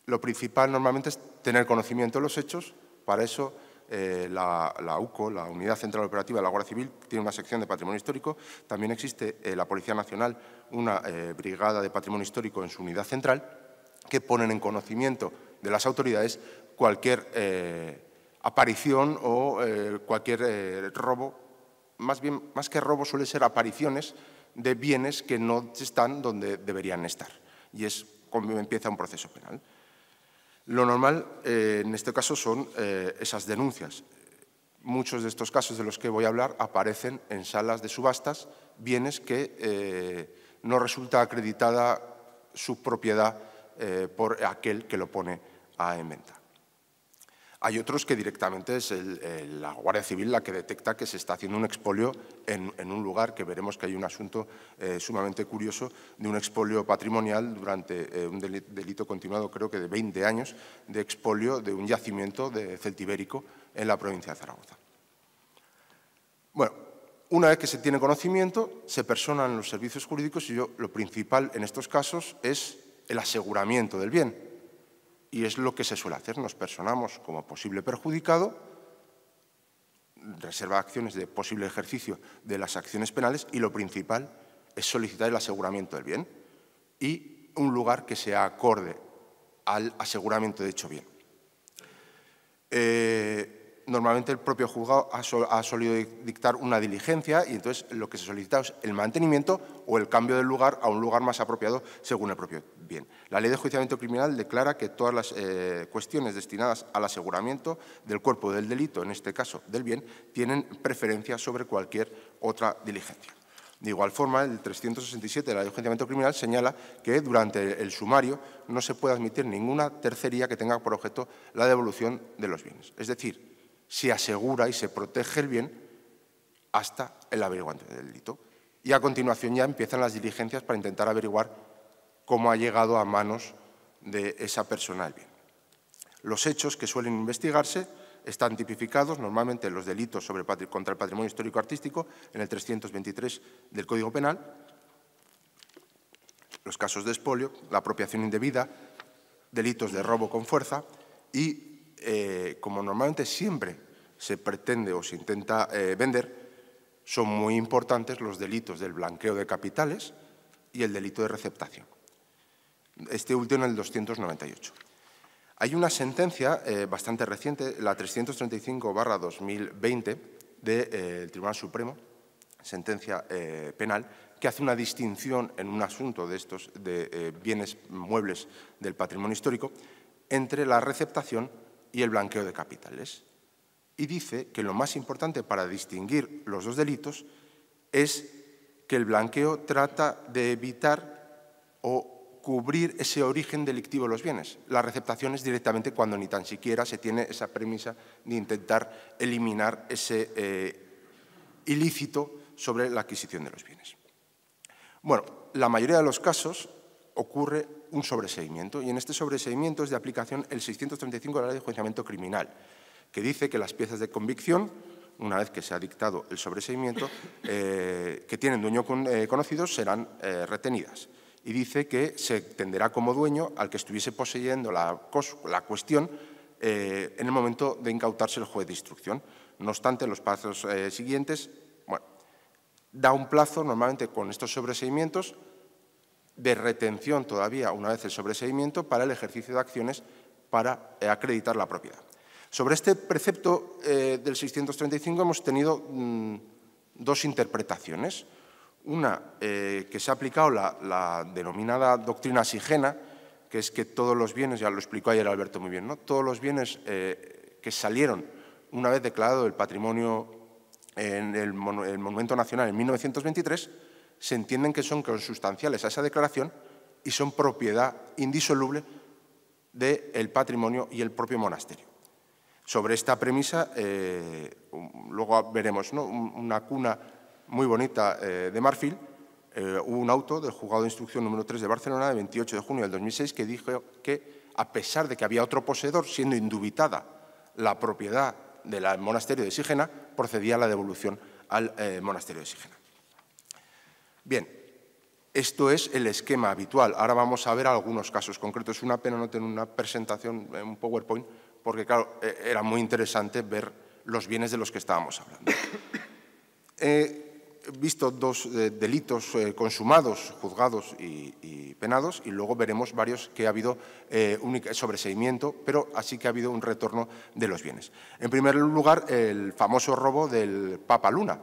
lo principal normalmente es tener conocimiento de los hechos, para eso eh, la, UCO, la Unidad Central Operativa de la Guardia Civil, tiene una sección de patrimonio histórico. También existe eh, la Policía Nacional, una eh, brigada de patrimonio histórico en su unidad central, que ponen en conocimiento de las autoridades cualquier aparición o cualquier robo. Más, bien, más que robo suele ser apariciones de bienes que no están donde deberían estar. Y es como empieza un proceso penal. Lo normal eh, en este caso son eh, esas denuncias. Muchos de estos casos de los que voy a hablar aparecen en salas de subastas, bienes que eh, no resulta acreditada su propiedad por aquel que lo pone a en venta. Hay otros que directamente es la Guardia Civil la que detecta que se está haciendo un expolio en, un lugar, que veremos que hay un asunto eh, sumamente curioso de un expolio patrimonial durante eh, un delito continuado, creo que de 20 años, de expolio de un yacimiento de celtibérico en la provincia de Zaragoza. Bueno, una vez que se tiene conocimiento, se personan los servicios jurídicos y yo, lo principal en estos casos es el aseguramiento del bien y es lo que se suele hacer, nos personamos como posible perjudicado, reserva acciones de posible ejercicio de las acciones penales y lo principal es solicitar el aseguramiento del bien y un lugar que sea acorde al aseguramiento de hecho bien. Eh, normalmente el propio juzgado ha, solido dictar una diligencia y entonces lo que se solicita es el mantenimiento o el cambio del lugar a un lugar más apropiado según el propio bien. La ley de juiciamiento criminal declara que todas las eh, cuestiones destinadas al aseguramiento del cuerpo del delito, en este caso del bien, tienen preferencia sobre cualquier otra diligencia. De igual forma, el 367 de la Ley de Juiciamiento Criminal señala que durante el sumario no se puede admitir ninguna tercería que tenga por objeto la devolución de los bienes. Es decir, se asegura y se protege el bien hasta el averiguante del delito. Y a continuación ya empiezan las diligencias para intentar averiguar cómo ha llegado a manos de esa persona el bien. Los hechos que suelen investigarse están tipificados normalmente en los delitos contra el patrimonio histórico artístico en el 323 del Código Penal, los casos de expolio, la apropiación indebida, delitos de robo con fuerza y, eh, como normalmente siempre se pretende o se intenta eh, vender, son muy importantes los delitos del blanqueo de capitales y el delito de receptación. Este último en el 298. Hay una sentencia eh, bastante reciente, la 335-2020 del eh, Tribunal Supremo, sentencia penal, que hace una distinción en un asunto de estos de bienes muebles del patrimonio histórico entre la receptación y el blanqueo de capitales y dice que lo más importante para distinguir los dos delitos es que el blanqueo trata de evitar o cubrir ese origen delictivo de los bienes. La receptación es directamente cuando ni tan siquiera se tiene esa premisa de intentar eliminar ese eh, ilícito sobre la adquisición de los bienes. Bueno, la mayoría de los casos ocurre un sobreseimiento y en este sobreseimiento es de aplicación el 635 de la Ley de Juiciamiento Criminal, que dice que las piezas de convicción, una vez que se ha dictado el sobreseimiento, eh, que tienen dueño eh, conocido serán eh, retenidas. Y dice que se tenderá como dueño al que estuviese poseyendo la, cuestión en el momento de incautarse el juez de instrucción. No obstante, en los pasos siguientes, bueno, da un plazo normalmente con estos sobreseimientos de retención todavía una vez el sobreseimiento para el ejercicio de acciones para acreditar la propiedad. Sobre este precepto eh, del 635 hemos tenido mm, dos interpretaciones. Una eh, que se ha aplicado la, denominada doctrina sigena, que es que todos los bienes, ya lo explicó ayer Alberto muy bien, ¿no? todos los bienes eh, que salieron una vez declarado el patrimonio en el, Monumento Nacional en 1923, se entienden que son consustanciales a esa declaración y son propiedad indisoluble del patrimonio y el propio monasterio. Sobre esta premisa, eh, luego veremos una cuna muy bonita eh, de marfil, eh, hubo un auto del juzgado de instrucción número 3 de Barcelona de 28 de junio del 2006 que dijo que, a pesar de que había otro poseedor, siendo indubitada la propiedad del monasterio de Sigena, procedía a la devolución al monasterio de Sigena. Bien, esto es el esquema habitual. Ahora vamos a ver algunos casos concretos. Es una pena no tener una presentación en un PowerPoint, porque claro, e, era muy interesante ver los bienes de los que estábamos hablando. He visto dos eh, delitos eh, consumados, juzgados y, penados, y luego veremos varios que ha habido eh, sobreseimiento, pero así que ha habido un retorno de los bienes. En primer lugar, el famoso robo del Papa Luna.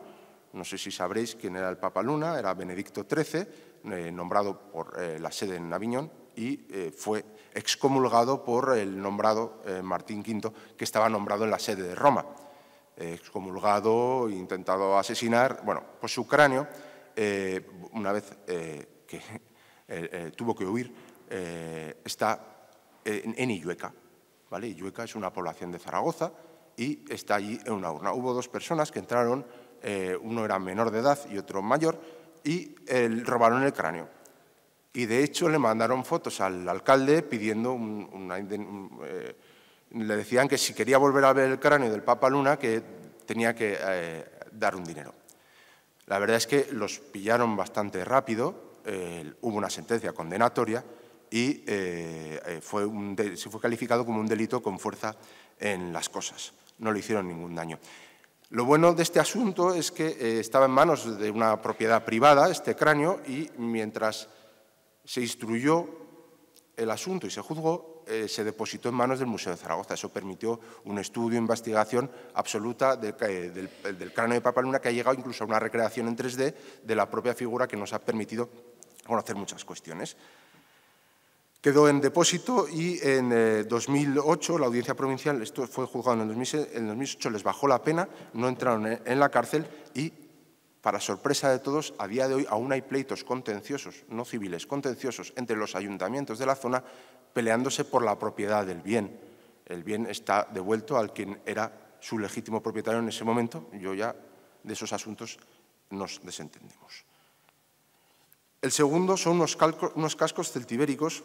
No sé si sabréis quién era el Papa Luna, era Benedicto XIII, eh, nombrado por eh, la sede en Aviñón, y eh, fue excomulgado por el nombrado Martín V, que estaba nombrado en la sede de Roma. excomulgado, intentado asesinar, bueno, pues su cráneo, una vez que tuvo que huir, está en Illueca. ¿vale? Illueca es una población de Zaragoza y está allí en una urna. Hubo dos personas que entraron, uno era menor de edad y otro mayor, y robaron el cráneo. Y de hecho le mandaron fotos al alcalde pidiendo eh, le decían que si quería volver a ver el cráneo del Papa Luna que tenía que eh, dar un dinero. La verdad es que los pillaron bastante rápido, eh, hubo una sentencia condenatoria y fue, se fue calificado como un delito con fuerza en las cosas. No le hicieron ningún daño. Lo bueno de este asunto es que eh, estaba en manos de una propiedad privada, este cráneo, y mientras se instruyó el asunto y se juzgó, eh, se depositó en manos del Museo de Zaragoza. Eso permitió un estudio, e investigación absoluta eh, del, del, cráneo de Papaluna, que ha llegado incluso a una recreación en 3D de la propia figura que nos ha permitido conocer muchas cuestiones. Quedó en depósito y en 2008 eh, la audiencia provincial, esto fue juzgado en el 2008, les bajó la pena, no entraron en, la cárcel y, para sorpresa de todos, a día de hoy aún hay pleitos contenciosos, no civiles, contenciosos, entre los ayuntamientos de la zona peleándose por la propiedad del bien. El bien está devuelto al quien era su legítimo propietario en ese momento. Yo ya de esos asuntos nos desentendemos. El segundo son unos, unos cascos celtibéricos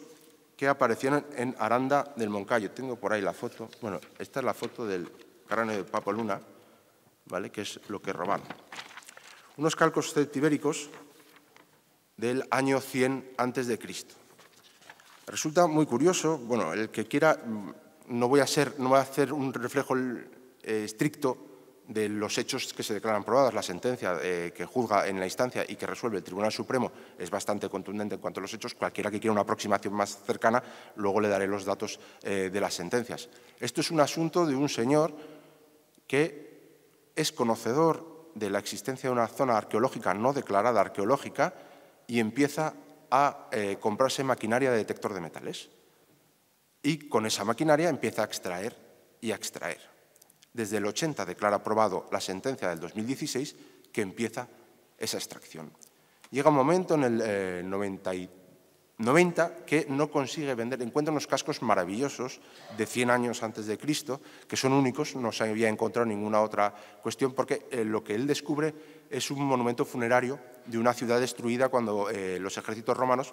que aparecieron en Aranda del Moncayo. Tengo por ahí la foto. Bueno, esta es la foto del cráneo de Papo Luna, ¿vale? que es lo que robaron. Unos calcos celtibéricos del año 100 a.C. Resulta muy curioso, bueno, el que quiera, mm, no voy a, ser, no voy a hacer un reflejo eh, estricto de los hechos que se declaran probados, la sentencia eh, que juzga en la instancia y que resuelve el Tribunal Supremo es bastante contundente en cuanto a los hechos. Cualquiera que quiera una aproximación más cercana, luego le daré los datos eh, de las sentencias. Esto es un asunto de un señor que es conocedor de la existencia de una zona arqueológica no declarada arqueológica y empieza a eh, comprarse maquinaria de detector de metales. Y con esa maquinaria empieza a extraer y a extraer desde el 80 declara aprobado la sentencia del 2016 que empieza esa extracción. Llega un momento en el 90, eh, que no consigue vender, encuentra unos cascos maravillosos de 100 años antes de Cristo, que son únicos, no se había encontrado ninguna otra cuestión, porque eh, lo que él descubre es un monumento funerario de una ciudad destruida cuando eh, los ejércitos romanos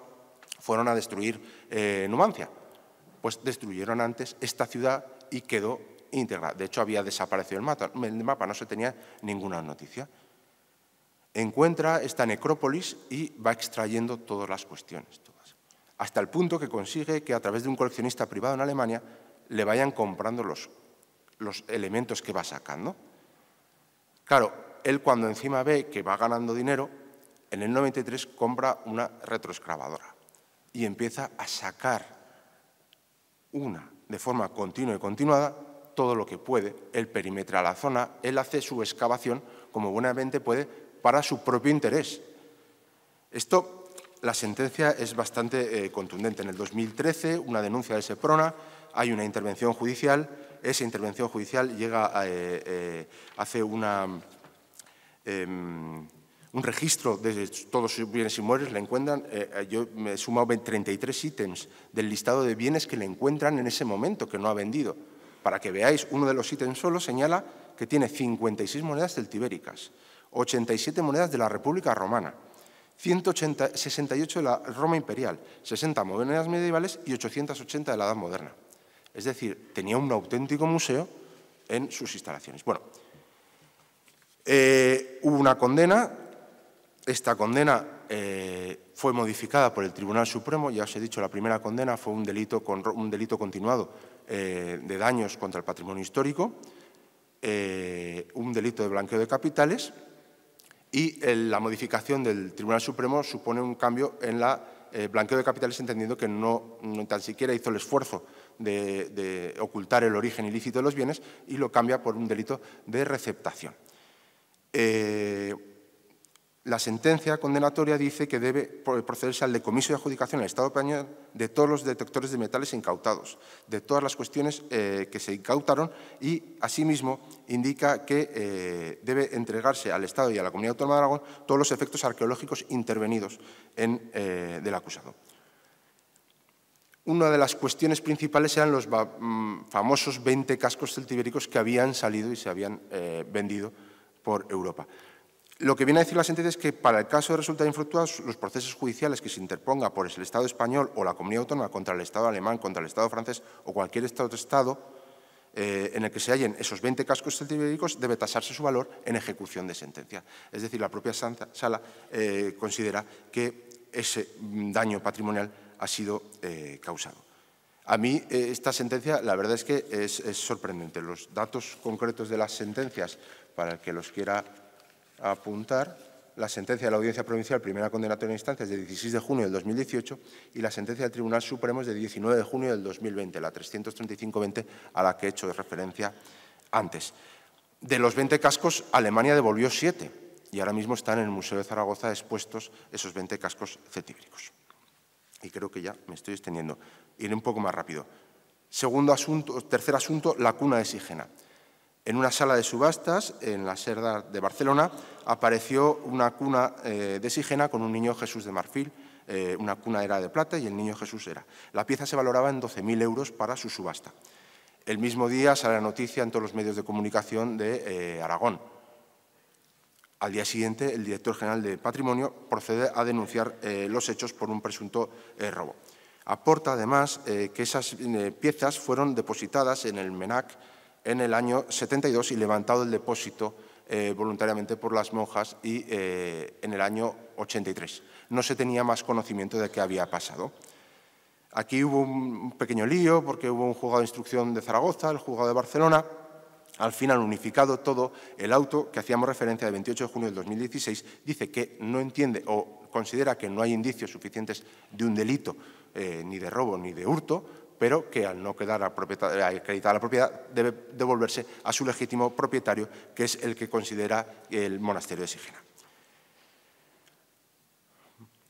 fueron a destruir Numancia. Pues destruyeron antes esta ciudad y quedó de hecho, había desaparecido el mapa, el mapa no se tenía ninguna noticia. Encuentra esta necrópolis y va extrayendo todas las cuestiones, todas, hasta el punto que consigue que a través de un coleccionista privado en Alemania le vayan comprando los, elementos que va sacando. Claro, él cuando encima ve que va ganando dinero, en el 93 compra una retroescravadora y empieza a sacar una de forma continua y continuada todo lo que puede, él perimetra la zona, él hace su excavación como buenamente puede para su propio interés. Esto, la sentencia es bastante eh, contundente. En el 2013, una denuncia de Seprona, hay una intervención judicial, esa intervención judicial llega eh, eh, hace em, un registro de todos sus bienes y inmuebles, le encuentran, yo me he sumado 33 ítems del listado de bienes que le encuentran en ese momento, que no ha vendido para que veáis, uno de los ítems solo señala que tiene 56 monedas celtibéricas, 87 monedas de la República Romana, 168 de la Roma Imperial, 60 monedas medievales y 880 de la Edad Moderna. Es decir, tenía un auténtico museo en sus instalaciones. Bueno, eh, hubo una condena, esta condena eh, fue modificada por el Tribunal Supremo, ya os he dicho, la primera condena fue un delito, con, un delito continuado eh, de daños contra el patrimonio histórico, eh, un delito de blanqueo de capitales y la modificación del Tribunal Supremo supone un cambio en el eh, blanqueo de capitales entendiendo que no, tan siquiera hizo el esfuerzo de, ocultar el origen ilícito de los bienes y lo cambia por un delito de receptación la sentencia condenatoria dice que debe procederse al decomiso y adjudicación al Estado español de todos los detectores de metales incautados, de todas las cuestiones eh, que se incautaron y, asimismo, indica que eh, debe entregarse al Estado y a la Comunidad Autónoma de Aragón todos los efectos arqueológicos intervenidos eh, del acusado. Una de las cuestiones principales eran los mm, famosos 20 cascos celtibéricos que habían salido y se habían vendido por Europa. Lo que viene a decir la sentencia es que para el caso de resultar infructuosos los procesos judiciales que se interponga por el Estado español o la comunidad autónoma contra el Estado alemán, contra el Estado francés o cualquier otro Estado eh, en el que se hallen esos 20 cascos celtibéricos debe tasarse su valor en ejecución de sentencia. Es decir, la propia sala eh, considera que ese mm, daño patrimonial ha sido eh, causado. A mí esta sentencia, la verdad es que es, es sorprendente. Los datos concretos de las sentencias, para el que los quiera a apuntar la sentencia de la Audiencia Provincial Primera Condenatoria de Instancias de 16 de junio del 2018 y la sentencia del Tribunal Supremo es de 19 de junio del 2020, la 335-20 a la que he hecho referencia antes. De los 20 cascos, Alemania devolvió 7 y ahora mismo están en el Museo de Zaragoza expuestos esos 20 cascos cetíbricos. Y creo que ya me estoy extendiendo. Iré un poco más rápido. Segundo asunto, tercer asunto, la cuna de Sigena. En una sala de subastas, en la Serda de Barcelona, apareció una cuna eh, de Sigena con un niño Jesús de marfil. Eh, una cuna era de plata y el niño Jesús era. La pieza se valoraba en 12.000 euros para su subasta. El mismo día sale la noticia en todos los medios de comunicación de eh, Aragón. Al día siguiente, el director general de Patrimonio procede a denunciar los hechos por un presunto robo. Aporta, además, que esas piezas fueron depositadas en el MENAC en el año 72 y levantado el depósito eh, voluntariamente por las monjas y eh, en el año 83. No se tenía más conocimiento de qué había pasado. Aquí hubo un pequeño lío porque hubo un juzgado de instrucción de Zaragoza, el juzgado de Barcelona, al final unificado todo, el auto que hacíamos referencia del 28 de junio de 2016 dice que no entiende o considera que no hay indicios suficientes de un delito, eh, ni de robo ni de hurto, pero que al no quedar eh, acreditada la propiedad debe devolverse a su legítimo propietario, que es el que considera el monasterio de Sigena.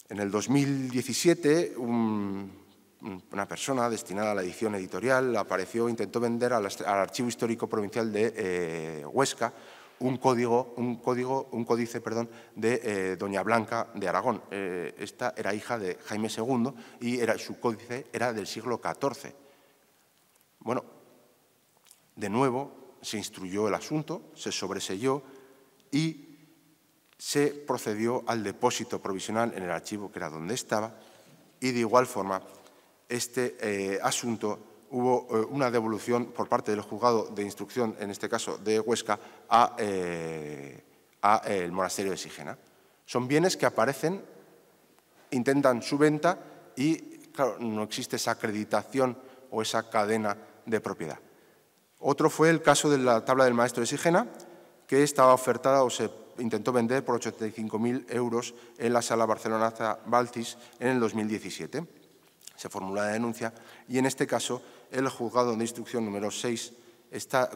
En el 2017, una persona destinada a la edición editorial apareció, intentó vender al, Archivo Histórico Provincial de eh, Huesca un código, un código, un códice, perdón, de eh, Doña Blanca de Aragón. Eh, esta era hija de Jaime II y su códice era del siglo XIV. Bueno, de nuevo se instruyó el asunto, se sobreselló y se procedió al depósito provisional en el archivo que era donde estaba y de igual forma este eh, asunto hubo una devolución por parte del juzgado de instrucción, en este caso de Huesca, a eh, eh, el monasterio de Sigena. Son bienes que aparecen, intentan su venta y no existe esa acreditación o esa cadena de propiedad. Otro fue el caso de la tabla del maestro de Sigena, que estaba ofertada o se intentó vender por 85.000 euros en la sala Barcelona Baltis en el 2017. Se formuló la denuncia y en este caso el juzgado de instrucción número 6 esta,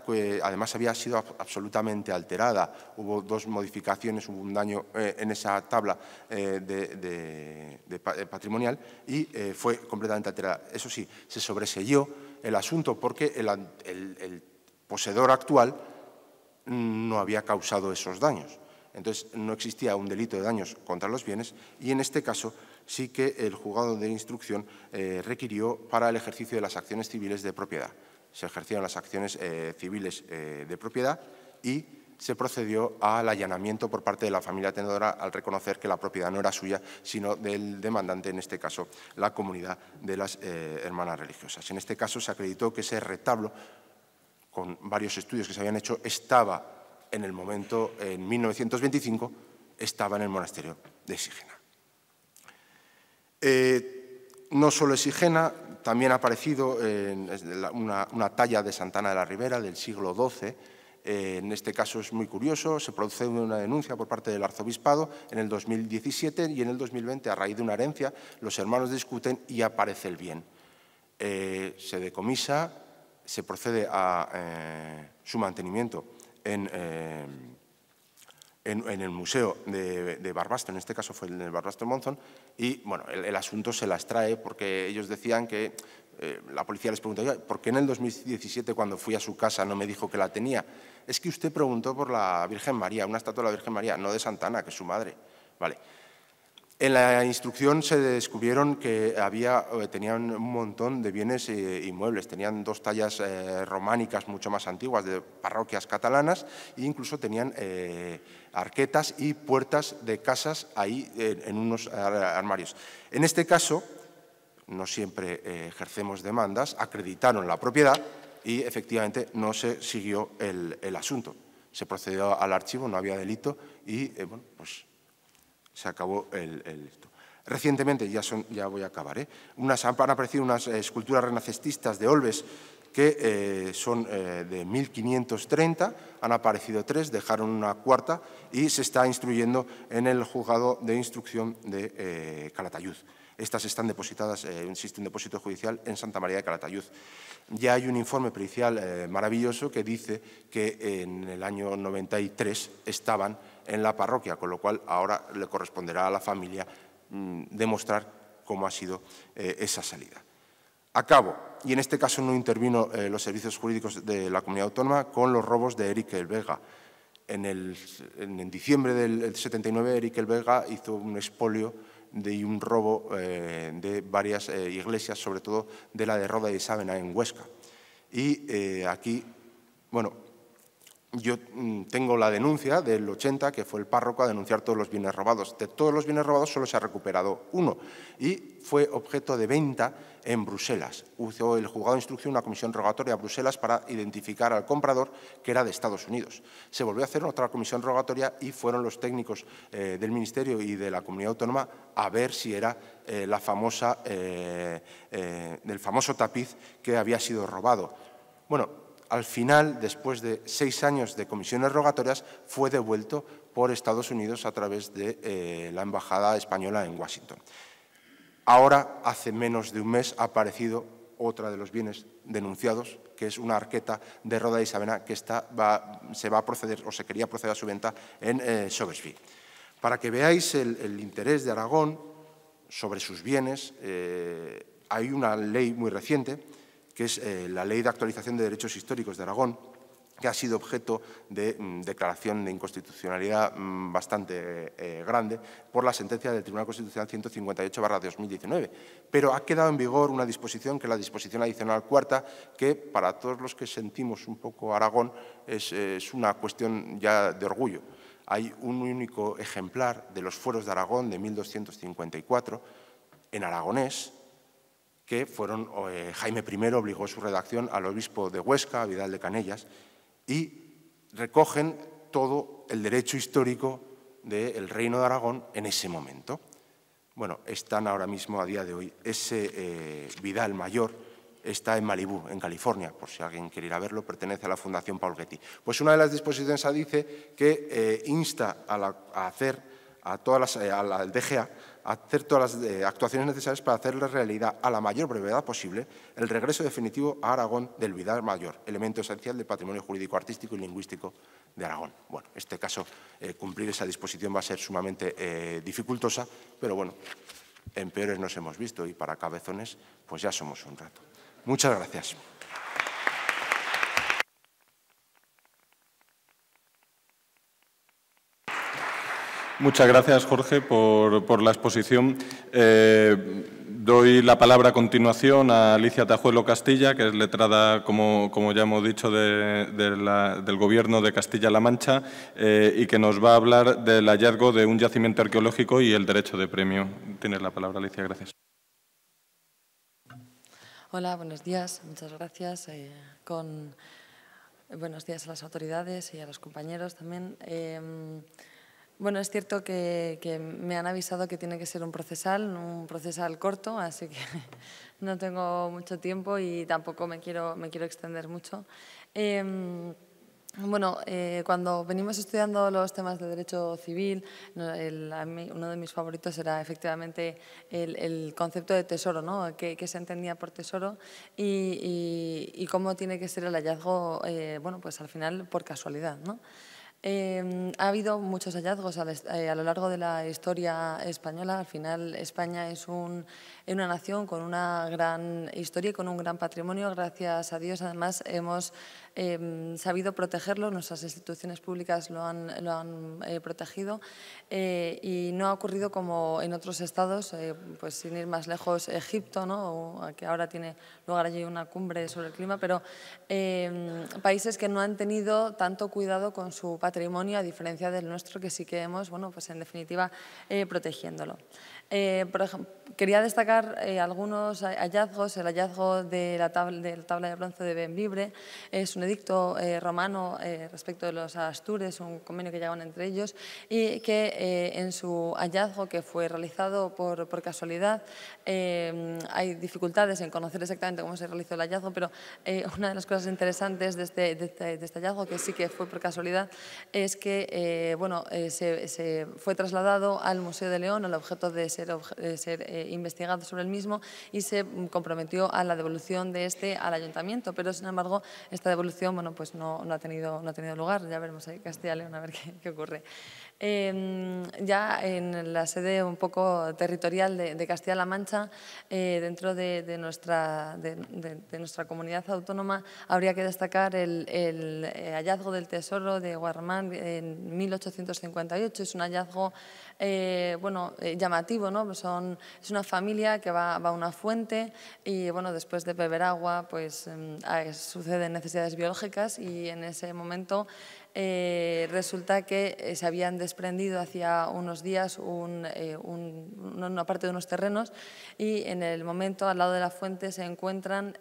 además, había sido absolutamente alterada. Hubo dos modificaciones, hubo un daño eh, en esa tabla eh, eh, patrimonial y fue completamente alterada. Eso sí, se sobreselló el asunto porque el poseedor actual no había causado esos daños. Entonces, no existía un delito de daños contra los bienes y, en este caso, sí que el juzgado de instrucción requirió para el ejercicio de las acciones civiles de propiedad se ejercieron las acciones eh, civiles eh, de propiedad y se procedió al allanamiento por parte de la familia tenedora al reconocer que la propiedad no era suya, sino del demandante, en este caso la comunidad de las eh, hermanas religiosas. En este caso se acreditó que ese retablo, con varios estudios que se habían hecho, estaba en el momento, en 1925, estaba en el monasterio de Sigena. no solo Sigena, también ha aparecido en una, talla de Santana de la Ribera del siglo XII. Eh, en este caso es muy curioso, se produce una denuncia por parte del arzobispado en el 2017 y en el 2020, a raíz de una herencia, los hermanos discuten y aparece el bien. Eh, se decomisa, se procede a eh, su mantenimiento en, en, el museo de, de, Barbasto, en este caso fue el de Barbasto Monzón, y bueno, el, asunto se las trae porque ellos decían que eh, la policía les preguntó, ¿por qué en el 2017 cuando fui a su casa no me dijo que la tenía? Es que usted preguntó por la Virgen María, una estatua de la Virgen María, no de Santana, que es su madre. Vale. En la instrucción se descubrieron que había, eh, tenían un montón de bienes eh, inmuebles, tenían dos tallas románicas mucho más antiguas de parroquias catalanas e incluso tenían arquetas y puertas de casas ahí eh, en unos armarios. En este caso, no siempre eh, ejercemos demandas, acreditaron la propiedad y efectivamente no se siguió el, asunto. Se procedió al archivo, no había delito y eh, bueno, pues se acabó el, Recientemente, ya, son, ya voy a acabar, ¿eh? han aparecido unas esculturas renacentistas de Olves que eh, son eh, de 1.530, han aparecido tres, dejaron una cuarta y se está instruyendo en el juzgado de instrucción de eh, Calatayud. Estas están depositadas, existe un depósito judicial en Santa María de Calatayud. Ya hay un informe pericial maravilloso que dice que en el año 93 estaban en la parroquia, con lo cual ahora le corresponderá a la familia mm, demostrar cómo ha sido esa salida. Acabo y en este caso no intervino eh, los servicios jurídicos de la comunidad autónoma con los robos de Eric el Vega. En, diciembre del 79, Eric el hizo un expolio y un robo eh, de varias eh, iglesias, sobre todo de la de Roda y Sávena en Huesca. Y aquí, bueno, yo mm, tengo la denuncia del 80, que fue el párroco a denunciar todos los bienes robados. De todos los bienes robados solo se ha recuperado uno y fue objeto de venta en Bruselas. Usó el juzgado de instrucción una comisión rogatoria a Bruselas para identificar al comprador que era de Estados Unidos. Se volvió a hacer otra comisión rogatoria y fueron los técnicos eh, del Ministerio y de la comunidad autónoma a ver si era eh, la famosa, eh, el famoso tapiz que había sido robado. Bueno, al final, después de seis años de comisiones rogatorias, fue devuelto por Estados Unidos a través de la Embajada Española en Washington. Ahora, hace menos de un mes, ha aparecido otra de los bienes denunciados, que es una arqueta de Roda y Sabena que se va a proceder o se quería proceder a su venta en eh, Para que veáis el, interés de Aragón sobre sus bienes, eh, hay una ley muy reciente, que es eh, la Ley de Actualización de Derechos Históricos de Aragón, que ha sido objeto de mm, declaración de inconstitucionalidad mm, bastante eh, eh, grande por la sentencia del Tribunal Constitucional 158-2019. Pero ha quedado en vigor una disposición, que es la disposición adicional cuarta, que para todos los que sentimos un poco Aragón es, una cuestión ya de orgullo. Hay un único ejemplar de los fueros de Aragón de 1254 en aragonés que fueron, eh, Jaime I obligó su redacción al obispo de Huesca, Vidal de Canellas, y recogen todo el derecho histórico del Reino de Aragón en ese momento. Bueno, están ahora mismo a día de hoy. Ese eh, Vidal mayor está en Malibú, en California, por si alguien quiere ir a verlo, pertenece a la Fundación Paul Getty. Pues una de las disposiciones dice que eh, insta a, hacer a todas las, eh, la, DGA hacer todas las eh, actuaciones necesarias para hacerle realidad a la mayor brevedad posible el regreso definitivo a Aragón del Vidal Mayor, elemento esencial del patrimonio jurídico, artístico y lingüístico de Aragón. Bueno, en este caso, eh, cumplir esa disposición va a ser sumamente eh, dificultosa, pero bueno, en peores nos hemos visto y para cabezones, pues ya somos un rato. Muchas gracias. Muchas gracias, Jorge, por, la exposición. Eh, doy la palabra a continuación a Alicia Tajuelo Castilla, que es letrada, como, ya hemos dicho, del Gobierno de Castilla-La Mancha eh, y que nos va a hablar del hallazgo de un yacimiento arqueológico y el derecho de premio. Tienes la palabra, Alicia. Gracias. Hola, buenos días. Muchas gracias. Eh, con... Buenos días a las autoridades y a los compañeros también. Em, bueno, es cierto que, me han avisado que tiene que ser un procesal, un procesal corto, así que no tengo mucho tiempo y tampoco me quiero, extender mucho. Em, bueno, eh, cuando venimos estudiando los temas de derecho civil, uno de mis favoritos era efectivamente el, concepto de tesoro, ¿no? ¿Qué, se entendía por tesoro y, cómo tiene que ser el hallazgo, eh, bueno, pues al final por casualidad, ¿no? Em, ha habido muchos hallazgos eh, a, lo largo de la historia española. Al final, España es un, una nación con una gran historia y con un gran patrimonio. Gracias a Dios, además, hemos eh, sabido protegerlo, nuestras instituciones públicas lo han, lo han eh, protegido eh, y no ha ocurrido como en otros estados, eh, pues sin ir más lejos, Egipto, que ahora tiene lugar allí una cumbre sobre el clima, pero em, países que no han tenido tanto cuidado con su patrimonio, a diferencia del nuestro, que sí que hemos, bueno, pues en definitiva, protegiéndolo. por ejemplo, quería destacar eh, algunos hallazgos. El hallazgo de la, tabla de, tabla de bronce de Benvibre, es un edicto eh, romano eh, respecto de los Astures, un convenio que llevan entre ellos, y que en su hallazgo, que fue realizado por, por casualidad, em, hay dificultades en conocer exactamente cómo se realizó el hallazgo, pero una de las cosas interesantes de este, de, este, este hallazgo, que sí que fue por casualidad, es que bueno, se, fue trasladado al Museo de León, al objeto de ser... de ser investigado sobre el mismo y se comprometió a la devolución de este al ayuntamiento, pero sin embargo esta devolución bueno, pues no, ha tenido, no ha tenido lugar. Ya veremos ahí Castilla y León a ver qué ocurre. Em, ya en la sede un poco territorial de, Castilla-La Mancha, eh, dentro de, de nuestra, de, nuestra comunidad autónoma, habría que destacar el, eh, hallazgo del tesoro de Guarmán en 1858. Es un hallazgo eh, bueno, llamativo, ¿no? Pues son, es una familia que va, va, a una fuente y bueno, después de beber agua pues, em, suceden necesidades biológicas y en ese momento eh, resulta que eh, se habían desprendido hacía unos días eh, un, una parte de unos terrenos y en el momento al lado de la fuente se encuentran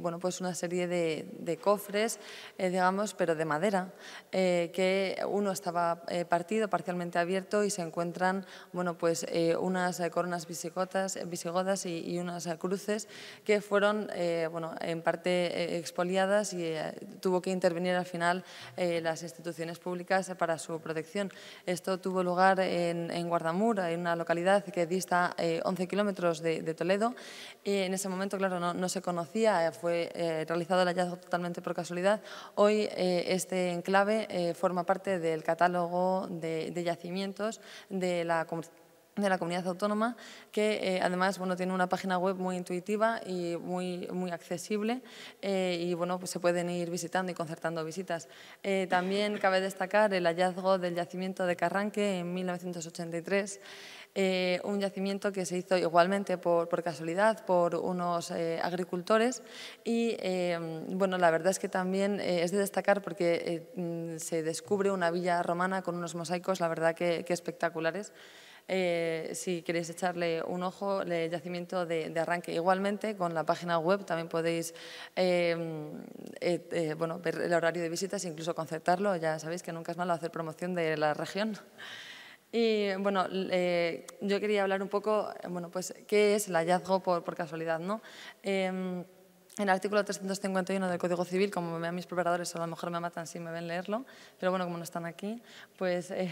bueno, pues una serie de, cofres, digamos, pero de madera, que uno estaba partido, parcialmente abierto y se encuentran bueno, pues, unas coronas visigotas, visigodas y, y, unas cruces que fueron bueno, en parte expoliadas y tuvo que intervenir al final las instituciones públicas para su protección. Esto tuvo lugar en, en Guardamura, en una localidad que dista 11 eh, kilómetros de, Toledo. en ese momento, claro, no, se conocía, eh, fue eh, realizado el hallazgo totalmente por casualidad. Hoy este enclave forma parte del catálogo de, de yacimientos de la comunidad de la comunidad autónoma, que eh, además bueno, tiene una página web muy intuitiva y muy, muy accesible eh, y bueno, pues se pueden ir visitando y concertando visitas. Eh, también cabe destacar el hallazgo del yacimiento de Carranque en 1983, un yacimiento que se hizo igualmente por, por casualidad por unos agricultores y bueno, la verdad es que también es de destacar porque mm, se descubre una villa romana con unos mosaicos, la verdad que espectaculares. Eh, si queréis echarle un ojo, el yacimiento de, arranque. Igualmente, con la página web también podéis em, eh, bueno, ver el horario de visitas, e incluso concertarlo. Ya sabéis que nunca es malo hacer promoción de la región. Y bueno, eh, yo quería hablar un poco, bueno, pues qué es el hallazgo por, casualidad, ¿no? Em, en el artículo 351 del Código Civil, como vean mis preparadores, a lo mejor me matan si me ven leerlo, pero bueno, como no están aquí, pues eh,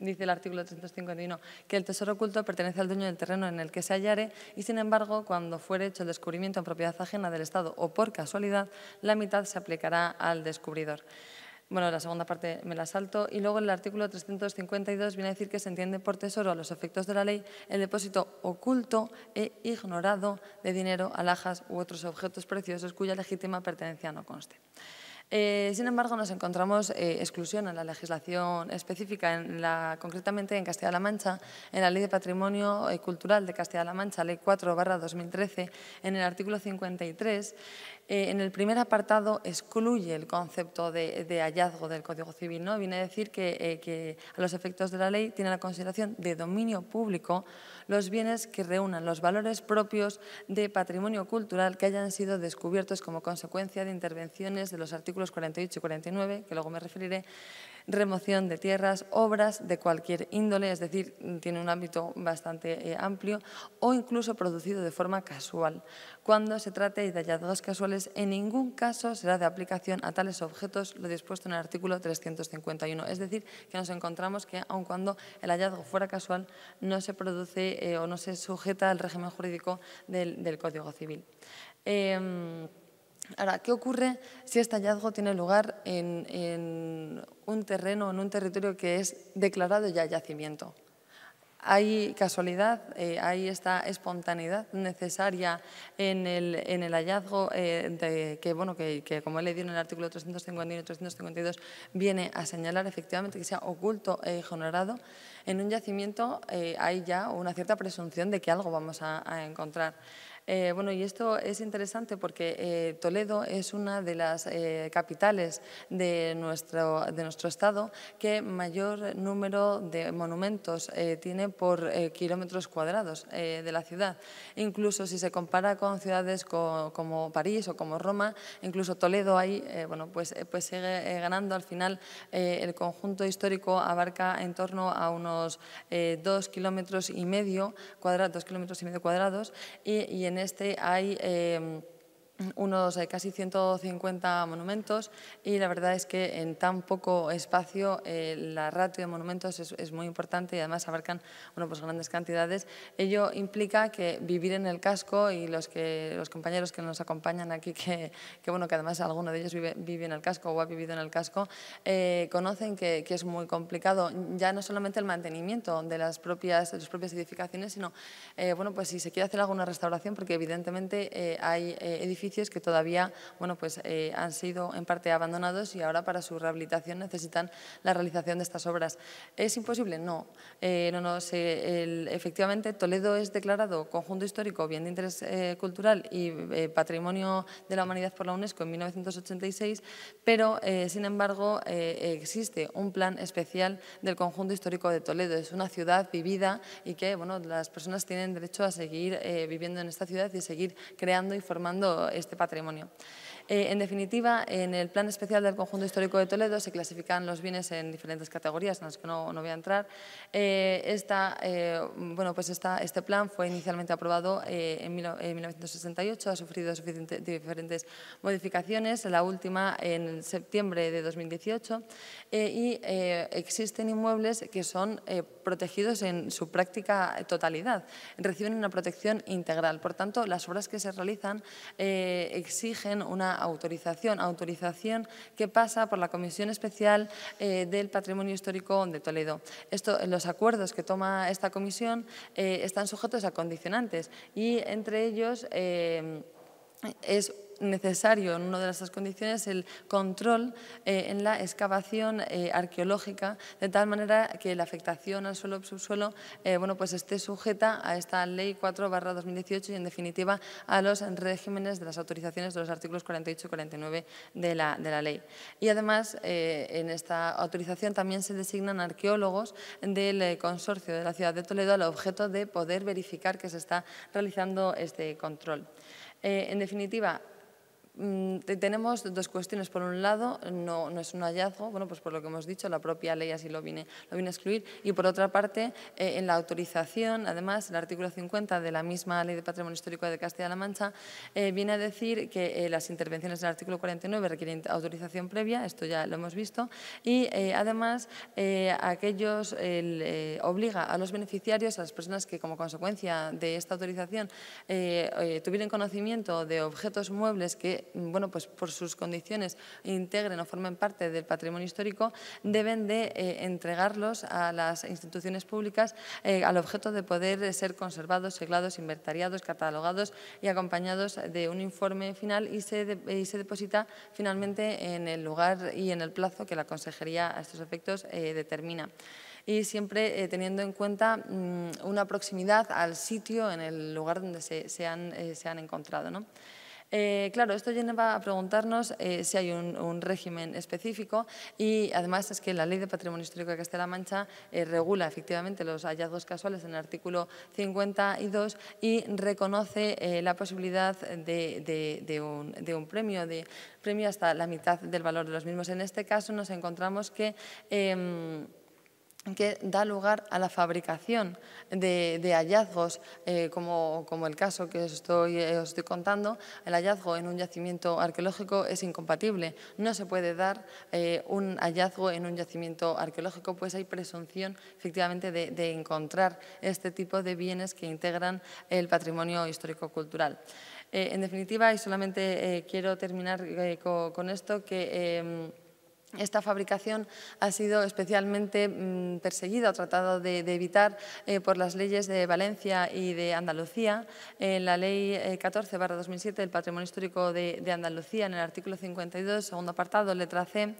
dice el artículo 351 que el tesoro oculto pertenece al dueño del terreno en el que se hallare y, sin embargo, cuando fuere hecho el descubrimiento en propiedad ajena del Estado o por casualidad, la mitad se aplicará al descubridor. Bueno, la segunda parte me la salto. Y luego el artículo 352 viene a decir que se entiende por tesoro a los efectos de la ley el depósito oculto e ignorado de dinero, alhajas u otros objetos preciosos cuya legítima pertenencia no conste. Eh, sin embargo, nos encontramos eh, exclusión en la legislación específica, en la, concretamente en Castilla-La Mancha, en la Ley de Patrimonio eh, Cultural de Castilla-La Mancha, Ley 4 2013, en el artículo 53, eh, en el primer apartado excluye el concepto de, hallazgo del Código Civil. ¿no? Viene a decir que, eh, que, a los efectos de la ley tiene la consideración de dominio público los bienes que reúnan los valores propios de patrimonio cultural que hayan sido descubiertos como consecuencia de intervenciones de los artículos 48 y 49, que luego me referiré, remoción de tierras, obras de cualquier índole, es decir, tiene un ámbito bastante eh, amplio, o incluso producido de forma casual. Cuando se trate de hallazgos casuales, en ningún caso será de aplicación a tales objetos lo dispuesto en el artículo 351. Es decir, que nos encontramos que, aun cuando el hallazgo fuera casual, no se produce eh, o no se sujeta al régimen jurídico del, Código Civil. Em, Ahora, ¿qué ocurre si este hallazgo tiene lugar en, un terreno, en un territorio que es declarado ya yacimiento? hay casualidad, eh, hay esta espontaneidad necesaria en el, hallazgo eh, que, bueno, que, como he leído en el artículo 351 y 352, viene a señalar efectivamente que sea oculto e ignorado. En un yacimiento eh, hay ya una cierta presunción de que algo vamos a encontrar. Eh, bueno, y esto es interesante porque eh, Toledo es una de las eh, capitales de nuestro, de nuestro estado que mayor número de monumentos tiene por kilómetros cuadrados de la ciudad. Incluso si se compara con ciudades como París o como Roma, incluso Toledo ahí bueno, pues, pues sigue ganando. Al final el conjunto histórico abarca en torno a unos dos kilómetros y medio cuadrados, dos kilómetros y medio cuadrados y en este hay... Eh, unos eh, casi 150 monumentos y la verdad es que en tan poco espacio eh, la ratio de monumentos es, muy importante y además abarcan bueno, pues grandes cantidades. Ello implica que vivir en el casco y los, que, los compañeros que nos acompañan aquí, que, que bueno, que además alguno de ellos vive, en el casco o ha vivido en el casco, eh, conocen que, que, es muy complicado ya no solamente el mantenimiento de las propias, de propias edificaciones, sino bueno, pues si se quiere hacer alguna restauración, porque evidentemente hay edificios que todavía bueno, pues, eh, han sido en parte abandonados y ahora para su rehabilitación necesitan la realización de estas obras. ¿Es imposible? No. Eh, no, no se, efectivamente, Toledo es declarado conjunto histórico, bien de interés eh, cultural y patrimonio de la humanidad por la UNESCO en 1986, pero, sin embargo, existe un plan especial del conjunto histórico de Toledo. Es una ciudad vivida y que bueno, las personas tienen derecho a seguir viviendo en esta ciudad y seguir creando y formando este patrimonio. Eh, en definitiva, en el plan especial del conjunto histórico de Toledo se clasifican los bienes en diferentes categorías, en las que no, no voy a entrar. Eh, eh, bueno, pues esta, este plan fue inicialmente aprobado en, en, 1968, ha sufrido diferentes modificaciones, la última en septiembre de 2018, y existen inmuebles que son protegidos en su práctica totalidad, reciben una protección integral. Por tanto, las obras que se realizan exigen una autorización, autorización que pasa por la Comisión Especial eh, del Patrimonio Histórico de Toledo. Esto, los acuerdos que toma esta comisión eh, están sujetos a condicionantes y entre ellos... Eh, es necesario en una de estas condiciones el control eh, en la excavación eh, arqueológica, de tal manera que la afectación al suelo subsuelo eh, bueno, pues esté sujeta a esta Ley 4 2018 y en definitiva a los regímenes de las autorizaciones de los artículos 48 y 49 de la, de la ley. Y además en esta autorización también se designan arqueólogos del consorcio de la ciudad de Toledo al objeto de poder verificar que se está realizando este control. Eh, en definitiva, Mm, tenemos dos cuestiones. Por un lado, no, es un hallazgo, bueno, pues por lo que hemos dicho, la propia ley así lo viene, lo viene a excluir. Y por otra parte, eh, en la autorización, además, el artículo 50 de la misma Ley de Patrimonio Histórico de Castilla-La Mancha eh, viene a decir que eh, las intervenciones del artículo 49 requieren autorización previa, esto ya lo hemos visto, y además aquellos obliga a los beneficiarios, a las personas que como consecuencia de esta autorización tuvieron conocimiento de objetos muebles que bueno, pues por sus condiciones integren o formen parte del patrimonio histórico, deben de eh, entregarlos a las instituciones públicas eh, al objeto de poder ser conservados, seglados, inventariados, catalogados y acompañados de un informe final y se, deposita finalmente en el lugar y en el plazo que la consejería a estos efectos eh, determina y siempre teniendo en cuenta mm, una proximidad al sitio en el lugar donde se, han, encontrado. Eh, claro, esto lleva a preguntarnos eh, si hay un, régimen específico y además es que la Ley de Patrimonio Histórico de Castilla-La Mancha eh, regula efectivamente los hallazgos casuales en el artículo 52 y reconoce la posibilidad de, un, de, un, premio, de premio hasta la mitad del valor de los mismos. En este caso nos encontramos que em, que da lugar a la fabricación de, hallazgos, eh, como, el caso que eh, os estoy, contando, el hallazgo en un yacimiento arqueológico es incompatible. No se puede dar eh, un hallazgo en un yacimiento arqueológico, pues hay presunción efectivamente de, encontrar este tipo de bienes que integran el patrimonio histórico-cultural. en definitiva, y solamente quiero terminar con, con, esto, que em, esta fabricación ha sido especialmente mm, perseguida tratado tratado de, evitar eh, por las leyes de Valencia y de Andalucía. En la Ley 14-2007 eh, del Patrimonio Histórico de, Andalucía, en el artículo 52, segundo apartado, letra C,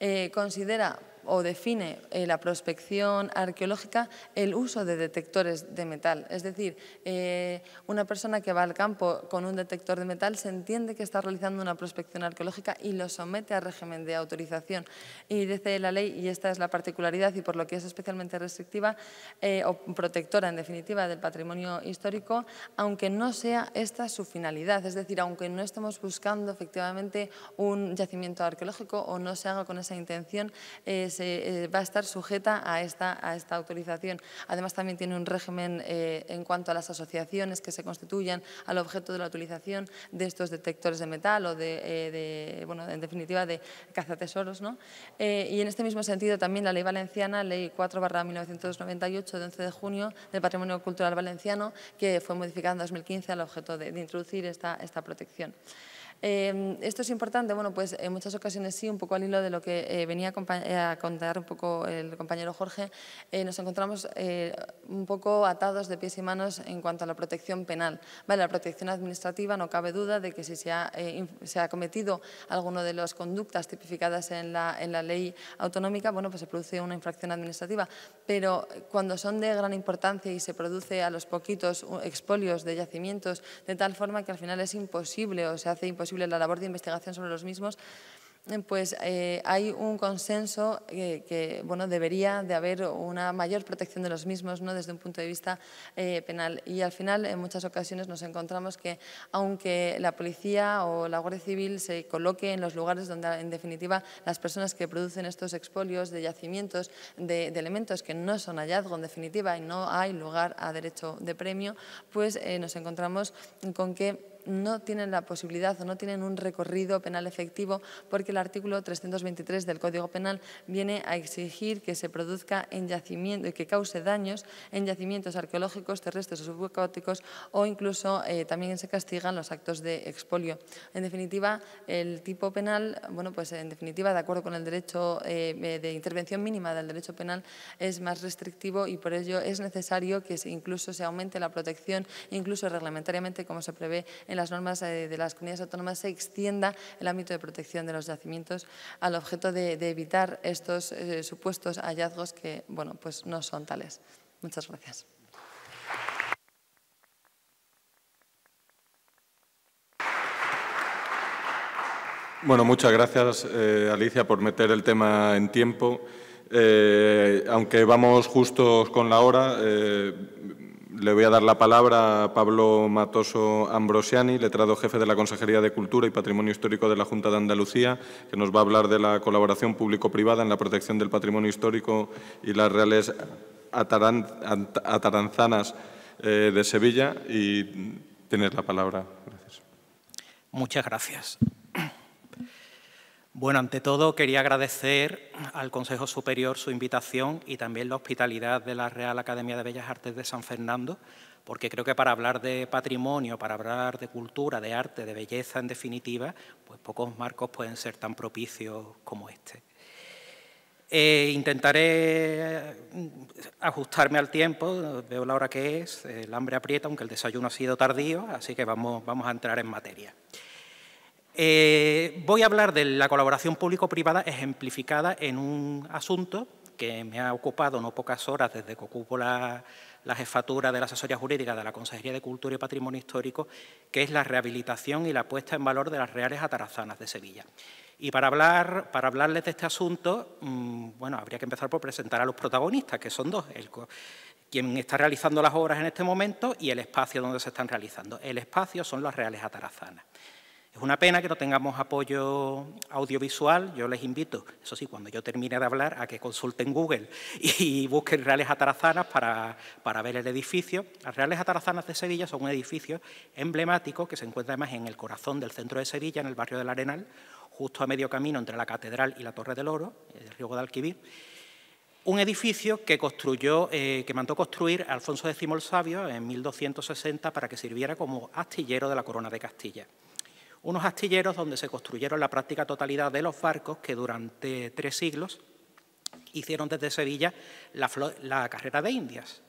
eh, considera o define eh, la prospección arqueológica el uso de detectores de metal. Es decir, eh, una persona que va al campo con un detector de metal se entiende que está realizando una prospección arqueológica y lo somete a régimen de autorización. Y dice la ley, y esta es la particularidad y por lo que es especialmente restrictiva eh, o protectora en definitiva del patrimonio histórico, aunque no sea esta su finalidad. Es decir, aunque no estemos buscando efectivamente un yacimiento arqueológico o no se haga con esa intención, eh, va a estar sujeta a esta, a esta autorización. Además, también tiene un régimen eh, en cuanto a las asociaciones que se constituyan al objeto de la utilización de estos detectores de metal o de, eh, en definitiva, de cazatesoros. ¿no? y en este mismo sentido, también la Ley Valenciana, Ley 4 1998 de 11 de junio del Patrimonio Cultural Valenciano, que fue modificada en 2015 al objeto de, introducir esta, esta protección. Em, esto es importante, bueno, pues en muchas ocasiones sí, un poco al hilo de lo que eh, venía eh, a, contar un poco el compañero Jorge, eh, nos encontramos un poco atados de pies y manos en cuanto a la protección penal. la protección administrativa no cabe duda de que si se ha, cometido alguna de las conductas tipificadas en la, ley autonómica, bueno, pues se produce una infracción administrativa, pero cuando son de gran importancia y se produce a los poquitos expolios de yacimientos, de tal forma que al final es imposible o se hace imposible posible la labor de investigación sobre los mismos, eh, pues eh, hay un consenso que, bueno, debería de haber una mayor protección de los mismos ¿no? desde un punto de vista eh, penal. Y al final, en muchas ocasiones nos encontramos que, aunque la policía o la Guardia Civil se coloque en los lugares donde, en definitiva, las personas que producen estos expolios de yacimientos, de, elementos que no son hallazgo, en definitiva, y no hay lugar a derecho de premio, pues nos encontramos con que no tienen la posibilidad o no tienen un recorrido penal efectivo porque el artículo 323 del Código Penal viene a exigir que se produzca en yacimiento y que cause daños en yacimientos arqueológicos, terrestres o subacuáticos o incluso eh, también se castigan los actos de expolio. En definitiva, el tipo penal, bueno, pues en definitiva, de acuerdo con el derecho eh, de intervención mínima del derecho penal, es más restrictivo y por ello es necesario que incluso se aumente la protección, incluso reglamentariamente como se prevé en las normas eh, de las comunidades autónomas se extienda el ámbito de protección de los yacimientos al objeto de, evitar estos eh, supuestos hallazgos que bueno, pues no son tales. Muchas gracias. Bueno, muchas gracias, eh, Alicia, por meter el tema en tiempo. aunque vamos justos con la hora, le voy a dar la palabra a Pablo Matoso Ambrosiani, letrado jefe de la Consejería de Cultura y Patrimonio Histórico de la Junta de Andalucía, que nos va a hablar de la colaboración público-privada en la protección del patrimonio histórico y las reales ataranzanas eh, de Sevilla. Y tener la palabra. Muchas gracias. Bueno, ante todo quería agradecer al Consejo Superior su invitación y también la hospitalidad de la Real Academia de Bellas Artes de San Fernando, porque creo que para hablar de patrimonio, para hablar de cultura, de arte, de belleza en definitiva, pues pocos marcos pueden ser tan propicios como este. Eh, intentaré ajustarme al tiempo, veo la hora que es, el hambre aprieta, aunque el desayuno ha sido tardío, así que vamos, vamos a entrar en materia. Eh, voy a hablar de la colaboración público-privada ejemplificada en un asunto que me ha ocupado no pocas horas desde que ocupo la, jefatura de la asesoría jurídica de la Consejería de Cultura y Patrimonio Histórico, que es la rehabilitación y la puesta en valor de las Reales Atarazanas de Sevilla. Y para, hablarles de este asunto, mm, bueno, habría que empezar por presentar a los protagonistas, que son dos, quien está realizando las obras en este momento y el espacio donde se están realizando. El espacio son las Reales Atarazanas. Es una pena que no tengamos apoyo audiovisual. Yo les invito, eso sí, cuando yo termine de hablar, a que consulten Google y busquen Reales Atarazanas para, ver el edificio. Las Reales Atarazanas de Sevilla son un edificio emblemático que se encuentra además en el corazón del centro de Sevilla, en el barrio del Arenal, justo a medio camino entre la Catedral y la Torre del Oro, el río Guadalquivir. Un edificio que construyó, eh, que mandó construir Alfonso X el Sabio en 1260 para que sirviera como astillero de la Corona de Castilla unos astilleros donde se construyeron la práctica totalidad de los barcos que durante tres siglos hicieron desde Sevilla la, carrera de Indias.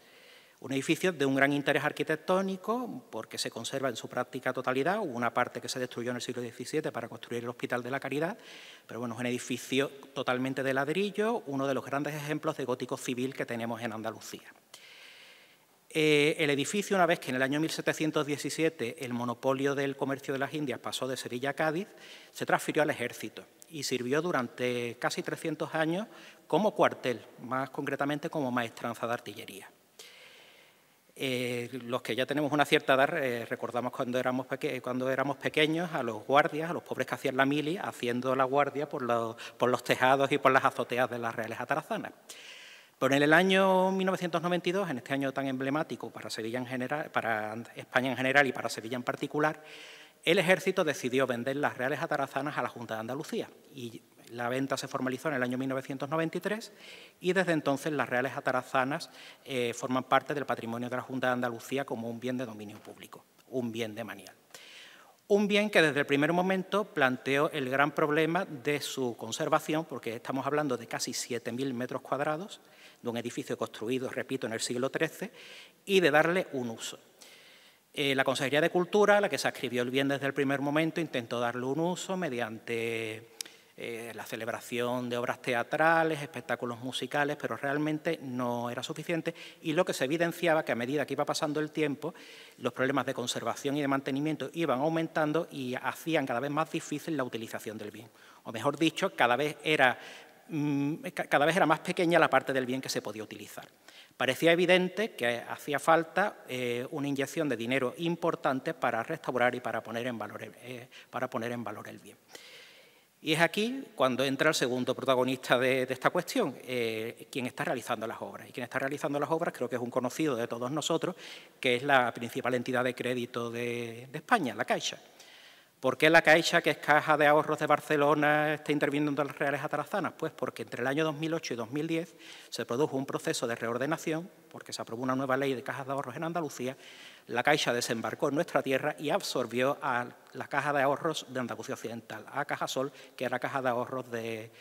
Un edificio de un gran interés arquitectónico porque se conserva en su práctica totalidad, una parte que se destruyó en el siglo XVII para construir el Hospital de la Caridad, pero bueno, es un edificio totalmente de ladrillo, uno de los grandes ejemplos de gótico civil que tenemos en Andalucía. Eh, el edificio, una vez que en el año 1717 el monopolio del comercio de las Indias pasó de Sevilla a Cádiz, se transfirió al ejército y sirvió durante casi 300 años como cuartel, más concretamente como maestranza de artillería. Eh, los que ya tenemos una cierta edad, eh, recordamos cuando éramos, pequeños a los guardias, a los pobres que hacían la mili, haciendo la guardia por los, por los tejados y por las azoteas de las reales atarazanas. Pero en el año 1992, en este año tan emblemático para, Sevilla en general, para España en general y para Sevilla en particular, el ejército decidió vender las reales atarazanas a la Junta de Andalucía y la venta se formalizó en el año 1993 y desde entonces las reales atarazanas eh, forman parte del patrimonio de la Junta de Andalucía como un bien de dominio público, un bien de manial. Un bien que desde el primer momento planteó el gran problema de su conservación, porque estamos hablando de casi 7.000 metros cuadrados, de un edificio construido, repito, en el siglo XIII, y de darle un uso. Eh, la Consejería de Cultura, la que se escribió el bien desde el primer momento, intentó darle un uso mediante eh, la celebración de obras teatrales, espectáculos musicales, pero realmente no era suficiente y lo que se evidenciaba que a medida que iba pasando el tiempo, los problemas de conservación y de mantenimiento iban aumentando y hacían cada vez más difícil la utilización del bien. O mejor dicho, cada vez era Mm, cada vez era más pequeña la parte del bien que se podía utilizar. Parecía evidente que hacía falta eh, una inyección de dinero importante para restaurar y eh, para poner, en valor, el bien. Y es aquí cuando entra el segundo protagonista de, esta cuestión, eh, quien está realizando las obras. Y quien está realizando las obras creo que es un conocido de todos nosotros, que es la principal entidad de crédito de España, la Caixa. ¿Por qué la Caixa, que es Caja de Ahorros de Barcelona, está interviniendo en las reales atarazanas? Pues porque entre el año 2008 y 2010 se produjo un proceso de reordenación, porque se aprobó una nueva ley de cajas de ahorros en Andalucía, la Caixa desembarcó en nuestra tierra y absorbió a la Caja de Ahorros de Andalucía Occidental, a Sol, que era Caja de Ahorros de,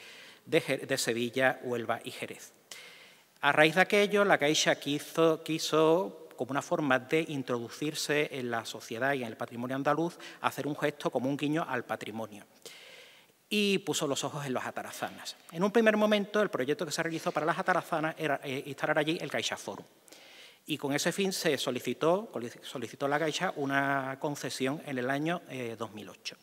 Sevilla, Huelva y Jerez. A raíz de aquello, la Caixa quiso, quiso como una forma de introducirse en la sociedad y en el patrimonio andaluz, hacer un gesto como un guiño al patrimonio. Y puso los ojos en las atarazanas. En un primer momento, el proyecto que se realizó para las atarazanas era eh, instalar allí el Caixa Forum Y con ese fin se solicitó, solicitó la Caixa una concesión en el año 2008. Eh,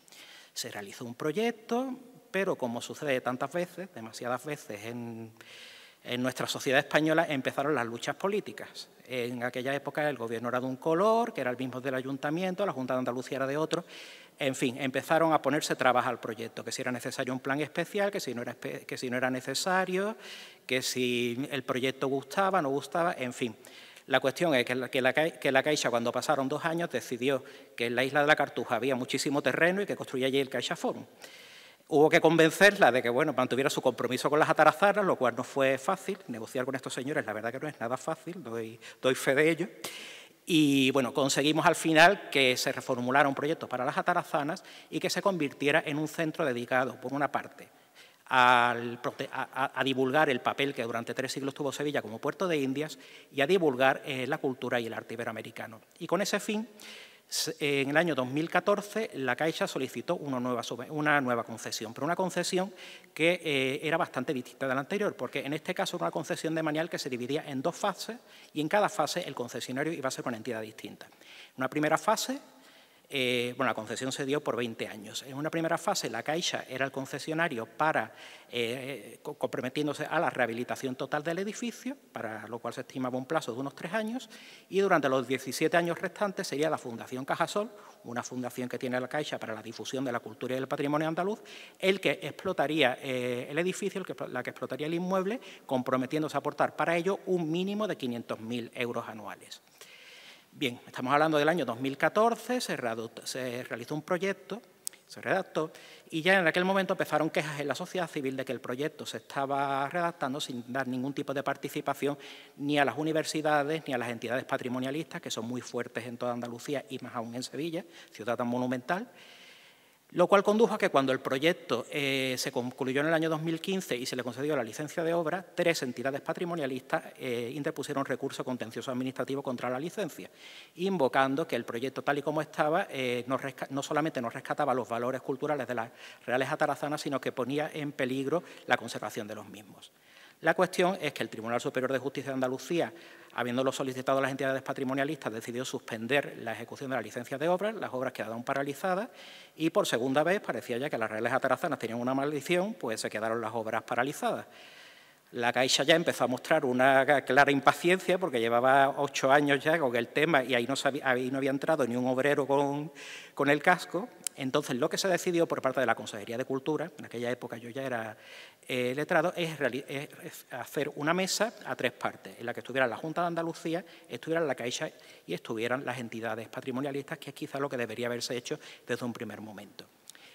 se realizó un proyecto, pero como sucede tantas veces, demasiadas veces en en nuestra sociedad española empezaron las luchas políticas. En aquella época el gobierno era de un color, que era el mismo del ayuntamiento, la Junta de Andalucía era de otro. En fin, empezaron a ponerse trabas al proyecto, que si era necesario un plan especial, que si no era, necesario, que si el proyecto gustaba, no gustaba, en fin. La cuestión es que la, Caixa, cuando pasaron dos años, decidió que en la isla de la Cartuja había muchísimo terreno y que construía allí el Caixa Forum. Hubo que convencerla de que bueno, mantuviera su compromiso con las atarazanas, lo cual no fue fácil. Negociar con estos señores, la verdad que no es nada fácil, doy, doy fe de ello. Y bueno, conseguimos al final que se reformulara un proyecto para las atarazanas y que se convirtiera en un centro dedicado, por una parte, a, divulgar el papel que durante tres siglos tuvo Sevilla como puerto de Indias y a divulgar eh, la cultura y el arte iberoamericano. Y con ese fin en el año 2014 la Caixa solicitó una nueva, concesión, pero una concesión que eh, era bastante distinta de la anterior, porque en este caso era una concesión de manial que se dividía en dos fases y en cada fase el concesionario iba a ser una entidad distinta. Una primera fase eh, bueno, la concesión se dio por 20 años. En una primera fase, la Caixa era el concesionario para, eh, eh, comprometiéndose a la rehabilitación total del edificio, para lo cual se estimaba un plazo de unos tres años, y durante los 17 años restantes sería la Fundación Cajasol, una fundación que tiene la Caixa para la difusión de la cultura y el patrimonio andaluz, el que explotaría el edificio, la que explotaría el inmueble, comprometiéndose a aportar para ello un mínimo de 500.000 euros anuales. Bien, estamos hablando del año 2014, se, se realizó un proyecto, se redactó, y ya en aquel momento empezaron quejas en la sociedad civil de que el proyecto se estaba redactando sin dar ningún tipo de participación ni a las universidades ni a las entidades patrimonialistas, que son muy fuertes en toda Andalucía y más aún en Sevilla, ciudad tan monumental, lo cual condujo a que cuando el proyecto eh, se concluyó en el año 2015 y se le concedió la licencia de obra, tres entidades patrimonialistas eh, interpusieron recurso contencioso administrativo contra la licencia, invocando que el proyecto tal y como estaba eh, no, no, solamente no rescataba los valores culturales de las reales atarazanas, sino que ponía en peligro la conservación de los mismos. La cuestión es que el Tribunal Superior de Justicia de Andalucía, habiéndolo solicitado a las entidades patrimonialistas, decidió suspender la ejecución de la licencia de obras, las obras quedaron paralizadas y por segunda vez parecía ya que las reales atarazanas tenían una maldición, pues se quedaron las obras paralizadas. La Caixa ya empezó a mostrar una clara impaciencia porque llevaba ocho años ya con el tema y ahí no, había entrado ni un obrero con el casco entonces, lo que se decidió por parte de la Consejería de Cultura, en aquella época yo ya era eh, letrado, es, hacer una mesa a tres partes, en la que estuviera la Junta de Andalucía, estuviera la Caixa y estuvieran las entidades patrimonialistas, que es quizá lo que debería haberse hecho desde un primer momento.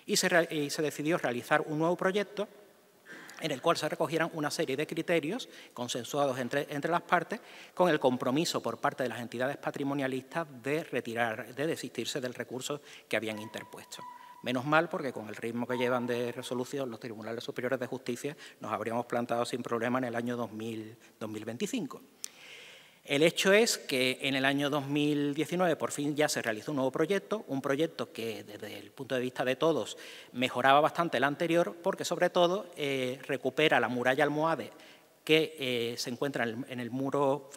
Y se, y se decidió realizar un nuevo proyecto en el cual se recogieran una serie de criterios consensuados entre, las partes con el compromiso por parte de las entidades patrimonialistas de retirar, de desistirse del recurso que habían interpuesto. Menos mal, porque con el ritmo que llevan de resolución los tribunales superiores de justicia, nos habríamos plantado sin problema en el año 2025. El hecho es que en el año 2019 por fin ya se realizó un nuevo proyecto, un proyecto que desde el punto de vista de todos mejoraba bastante el anterior porque sobre todo eh, recupera la muralla almohade que eh, se encuentra eh, en el, muro,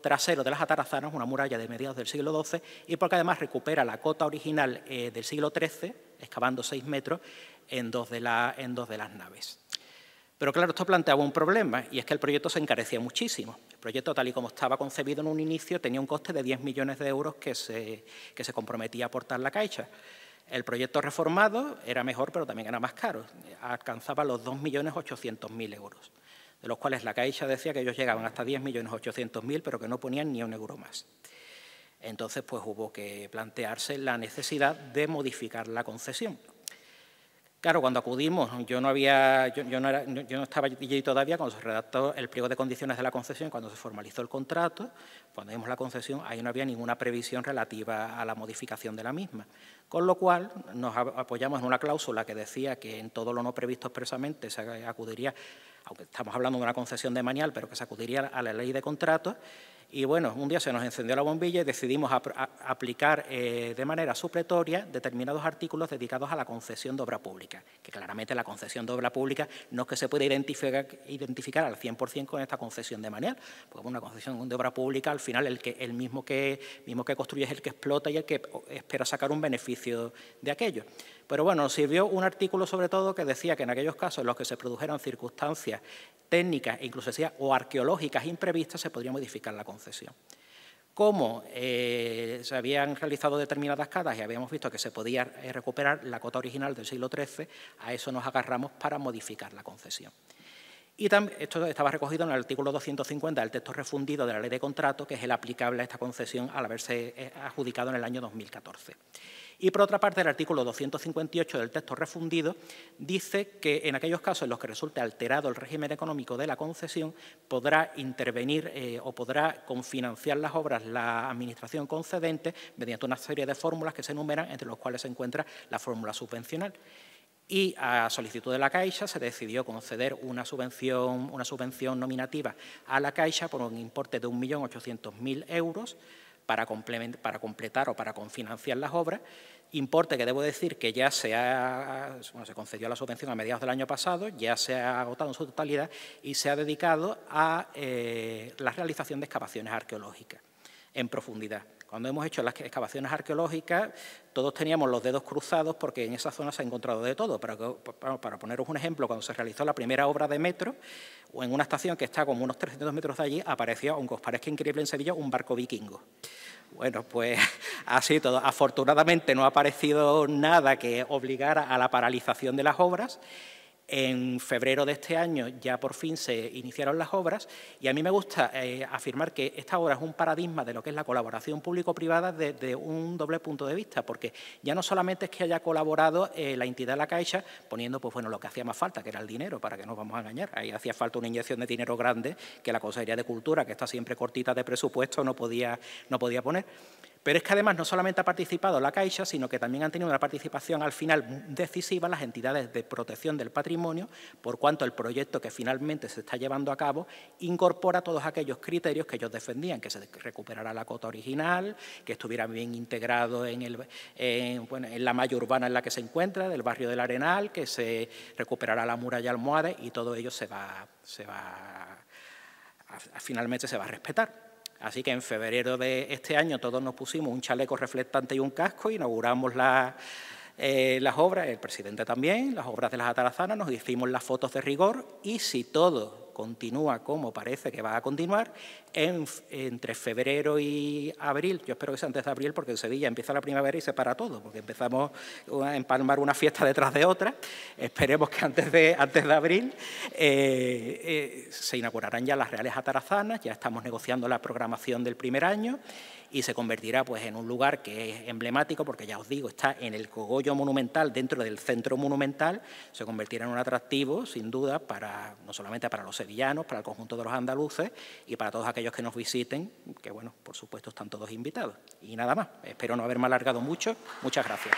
trasero de las atarazanas, una muralla de mediados del siglo XII, y porque además recupera la cota original del siglo XIII, excavando seis metros en dos de las naves. Pero claro, esto planteaba un problema, y es que el proyecto se encarecía muchísimo. El proyecto, tal y como estaba concebido en un inicio, tenía un coste de 10 millones de euros que se, que se comprometía a aportar la Caixa. El proyecto reformado era mejor, pero también era más caro. Alcanzaba los 2.800.000 euros, de los cuales la Caixa decía que ellos llegaban hasta 10.800.000, pero que no ponían ni un euro más. Entonces, pues hubo que plantearse la necesidad de modificar la concesión. Claro, cuando acudimos, yo no había, yo, no, estaba allí todavía cuando se redactó el pliego de condiciones de la concesión, cuando se formalizó el contrato, cuando dimos la concesión, ahí no había ninguna previsión relativa a la modificación de la misma. Con lo cual, nos apoyamos en una cláusula que decía que en todo lo no previsto expresamente se acudiría, aunque estamos hablando de una concesión de manial, pero que se acudiría a la ley de contratos, y bueno, un día se nos encendió la bombilla y decidimos aplicar eh, de manera supletoria determinados artículos dedicados a la concesión de obra pública, que claramente la concesión de obra pública no es que se pueda identificar, identificar al 100% con esta concesión de manera. porque una concesión de obra pública al final el, que, mismo que construye es el que explota y el que espera sacar un beneficio de aquello. Pero bueno, sirvió un artículo sobre todo que decía que en aquellos casos en los que se produjeran circunstancias técnicas e incluso o arqueológicas imprevistas se podría modificar la concesión. Como eh, se habían realizado determinadas catas y habíamos visto que se podía eh, recuperar la cota original del siglo XIII, a eso nos agarramos para modificar la concesión. Y esto estaba recogido en el artículo 250 del texto refundido de la ley de contrato, que es el aplicable a esta concesión al haberse eh, adjudicado en el año 2014. Y por otra parte, el artículo 258 del texto refundido dice que en aquellos casos en los que resulte alterado el régimen económico de la concesión, podrá intervenir eh, o podrá confinanciar las obras la Administración concedente mediante una serie de fórmulas que se enumeran, entre las cuales se encuentra la fórmula subvencional y a solicitud de la Caixa se decidió conceder una subvención, una subvención nominativa a la Caixa por un importe de 1.800.000 euros para, completar o para confinanciar las obras, importe que debo decir que ya se se concedió la subvención a mediados del año pasado, ya se ha agotado en su totalidad y se ha dedicado a eh, la realización de excavaciones arqueológicas en profundidad. Cuando hemos hecho las excavaciones arqueológicas, todos teníamos los dedos cruzados porque en esa zona se ha encontrado de todo. Pero para, poneros un ejemplo, cuando se realizó la primera obra de metro, o en una estación que está como unos 300 metros de allí, apareció, aunque os parezca increíble en Sevilla, un barco vikingo. Bueno, pues así todo. Afortunadamente no ha aparecido nada que obligara a la paralización de las obras en febrero de este año ya por fin se iniciaron las obras y a mí me gusta eh, afirmar que esta obra es un paradigma de lo que es la colaboración público-privada desde un doble punto de vista, porque ya no solamente es que haya colaborado eh, la entidad de La Caixa poniendo pues bueno lo que hacía más falta, que era el dinero, para que no nos vamos a engañar. Ahí hacía falta una inyección de dinero grande que la Consejería de Cultura, que está siempre cortita de presupuesto, no podía, no podía poner pero es que además no solamente ha participado la Caixa, sino que también han tenido una participación al final decisiva las entidades de protección del patrimonio, por cuanto el proyecto que finalmente se está llevando a cabo incorpora todos aquellos criterios que ellos defendían, que se recuperará la cota original, que estuviera bien integrado en, la malla urbana en la que se encuentra, del barrio del Arenal, que se recuperará la muralla almohade y todo ello se va, finalmente se va a respetar. Así que en febrero de este año todos nos pusimos un chaleco reflectante y un casco, inauguramos eh, las obras, el presidente también, las obras de las atarazanas, nos hicimos las fotos de rigor y si todo continúa como parece que va a continuar, entre febrero y abril, yo espero que sea antes de abril porque en Sevilla empieza la primavera y se para todo, porque empezamos a empalmar una fiesta detrás de otra, esperemos que antes de, antes de abril eh, eh, se inaugurarán ya las reales atarazanas, ya estamos negociando la programación del primer año y se convertirá pues, en un lugar que es emblemático porque ya os digo, está en el cogollo monumental, dentro del centro monumental, se convertirá en un atractivo sin duda para no solamente para los sevillanos, para el conjunto de los andaluces y para todos aquellos que nos visiten, que bueno, por supuesto están todos invitados. Y nada más, espero no haberme alargado mucho, muchas gracias.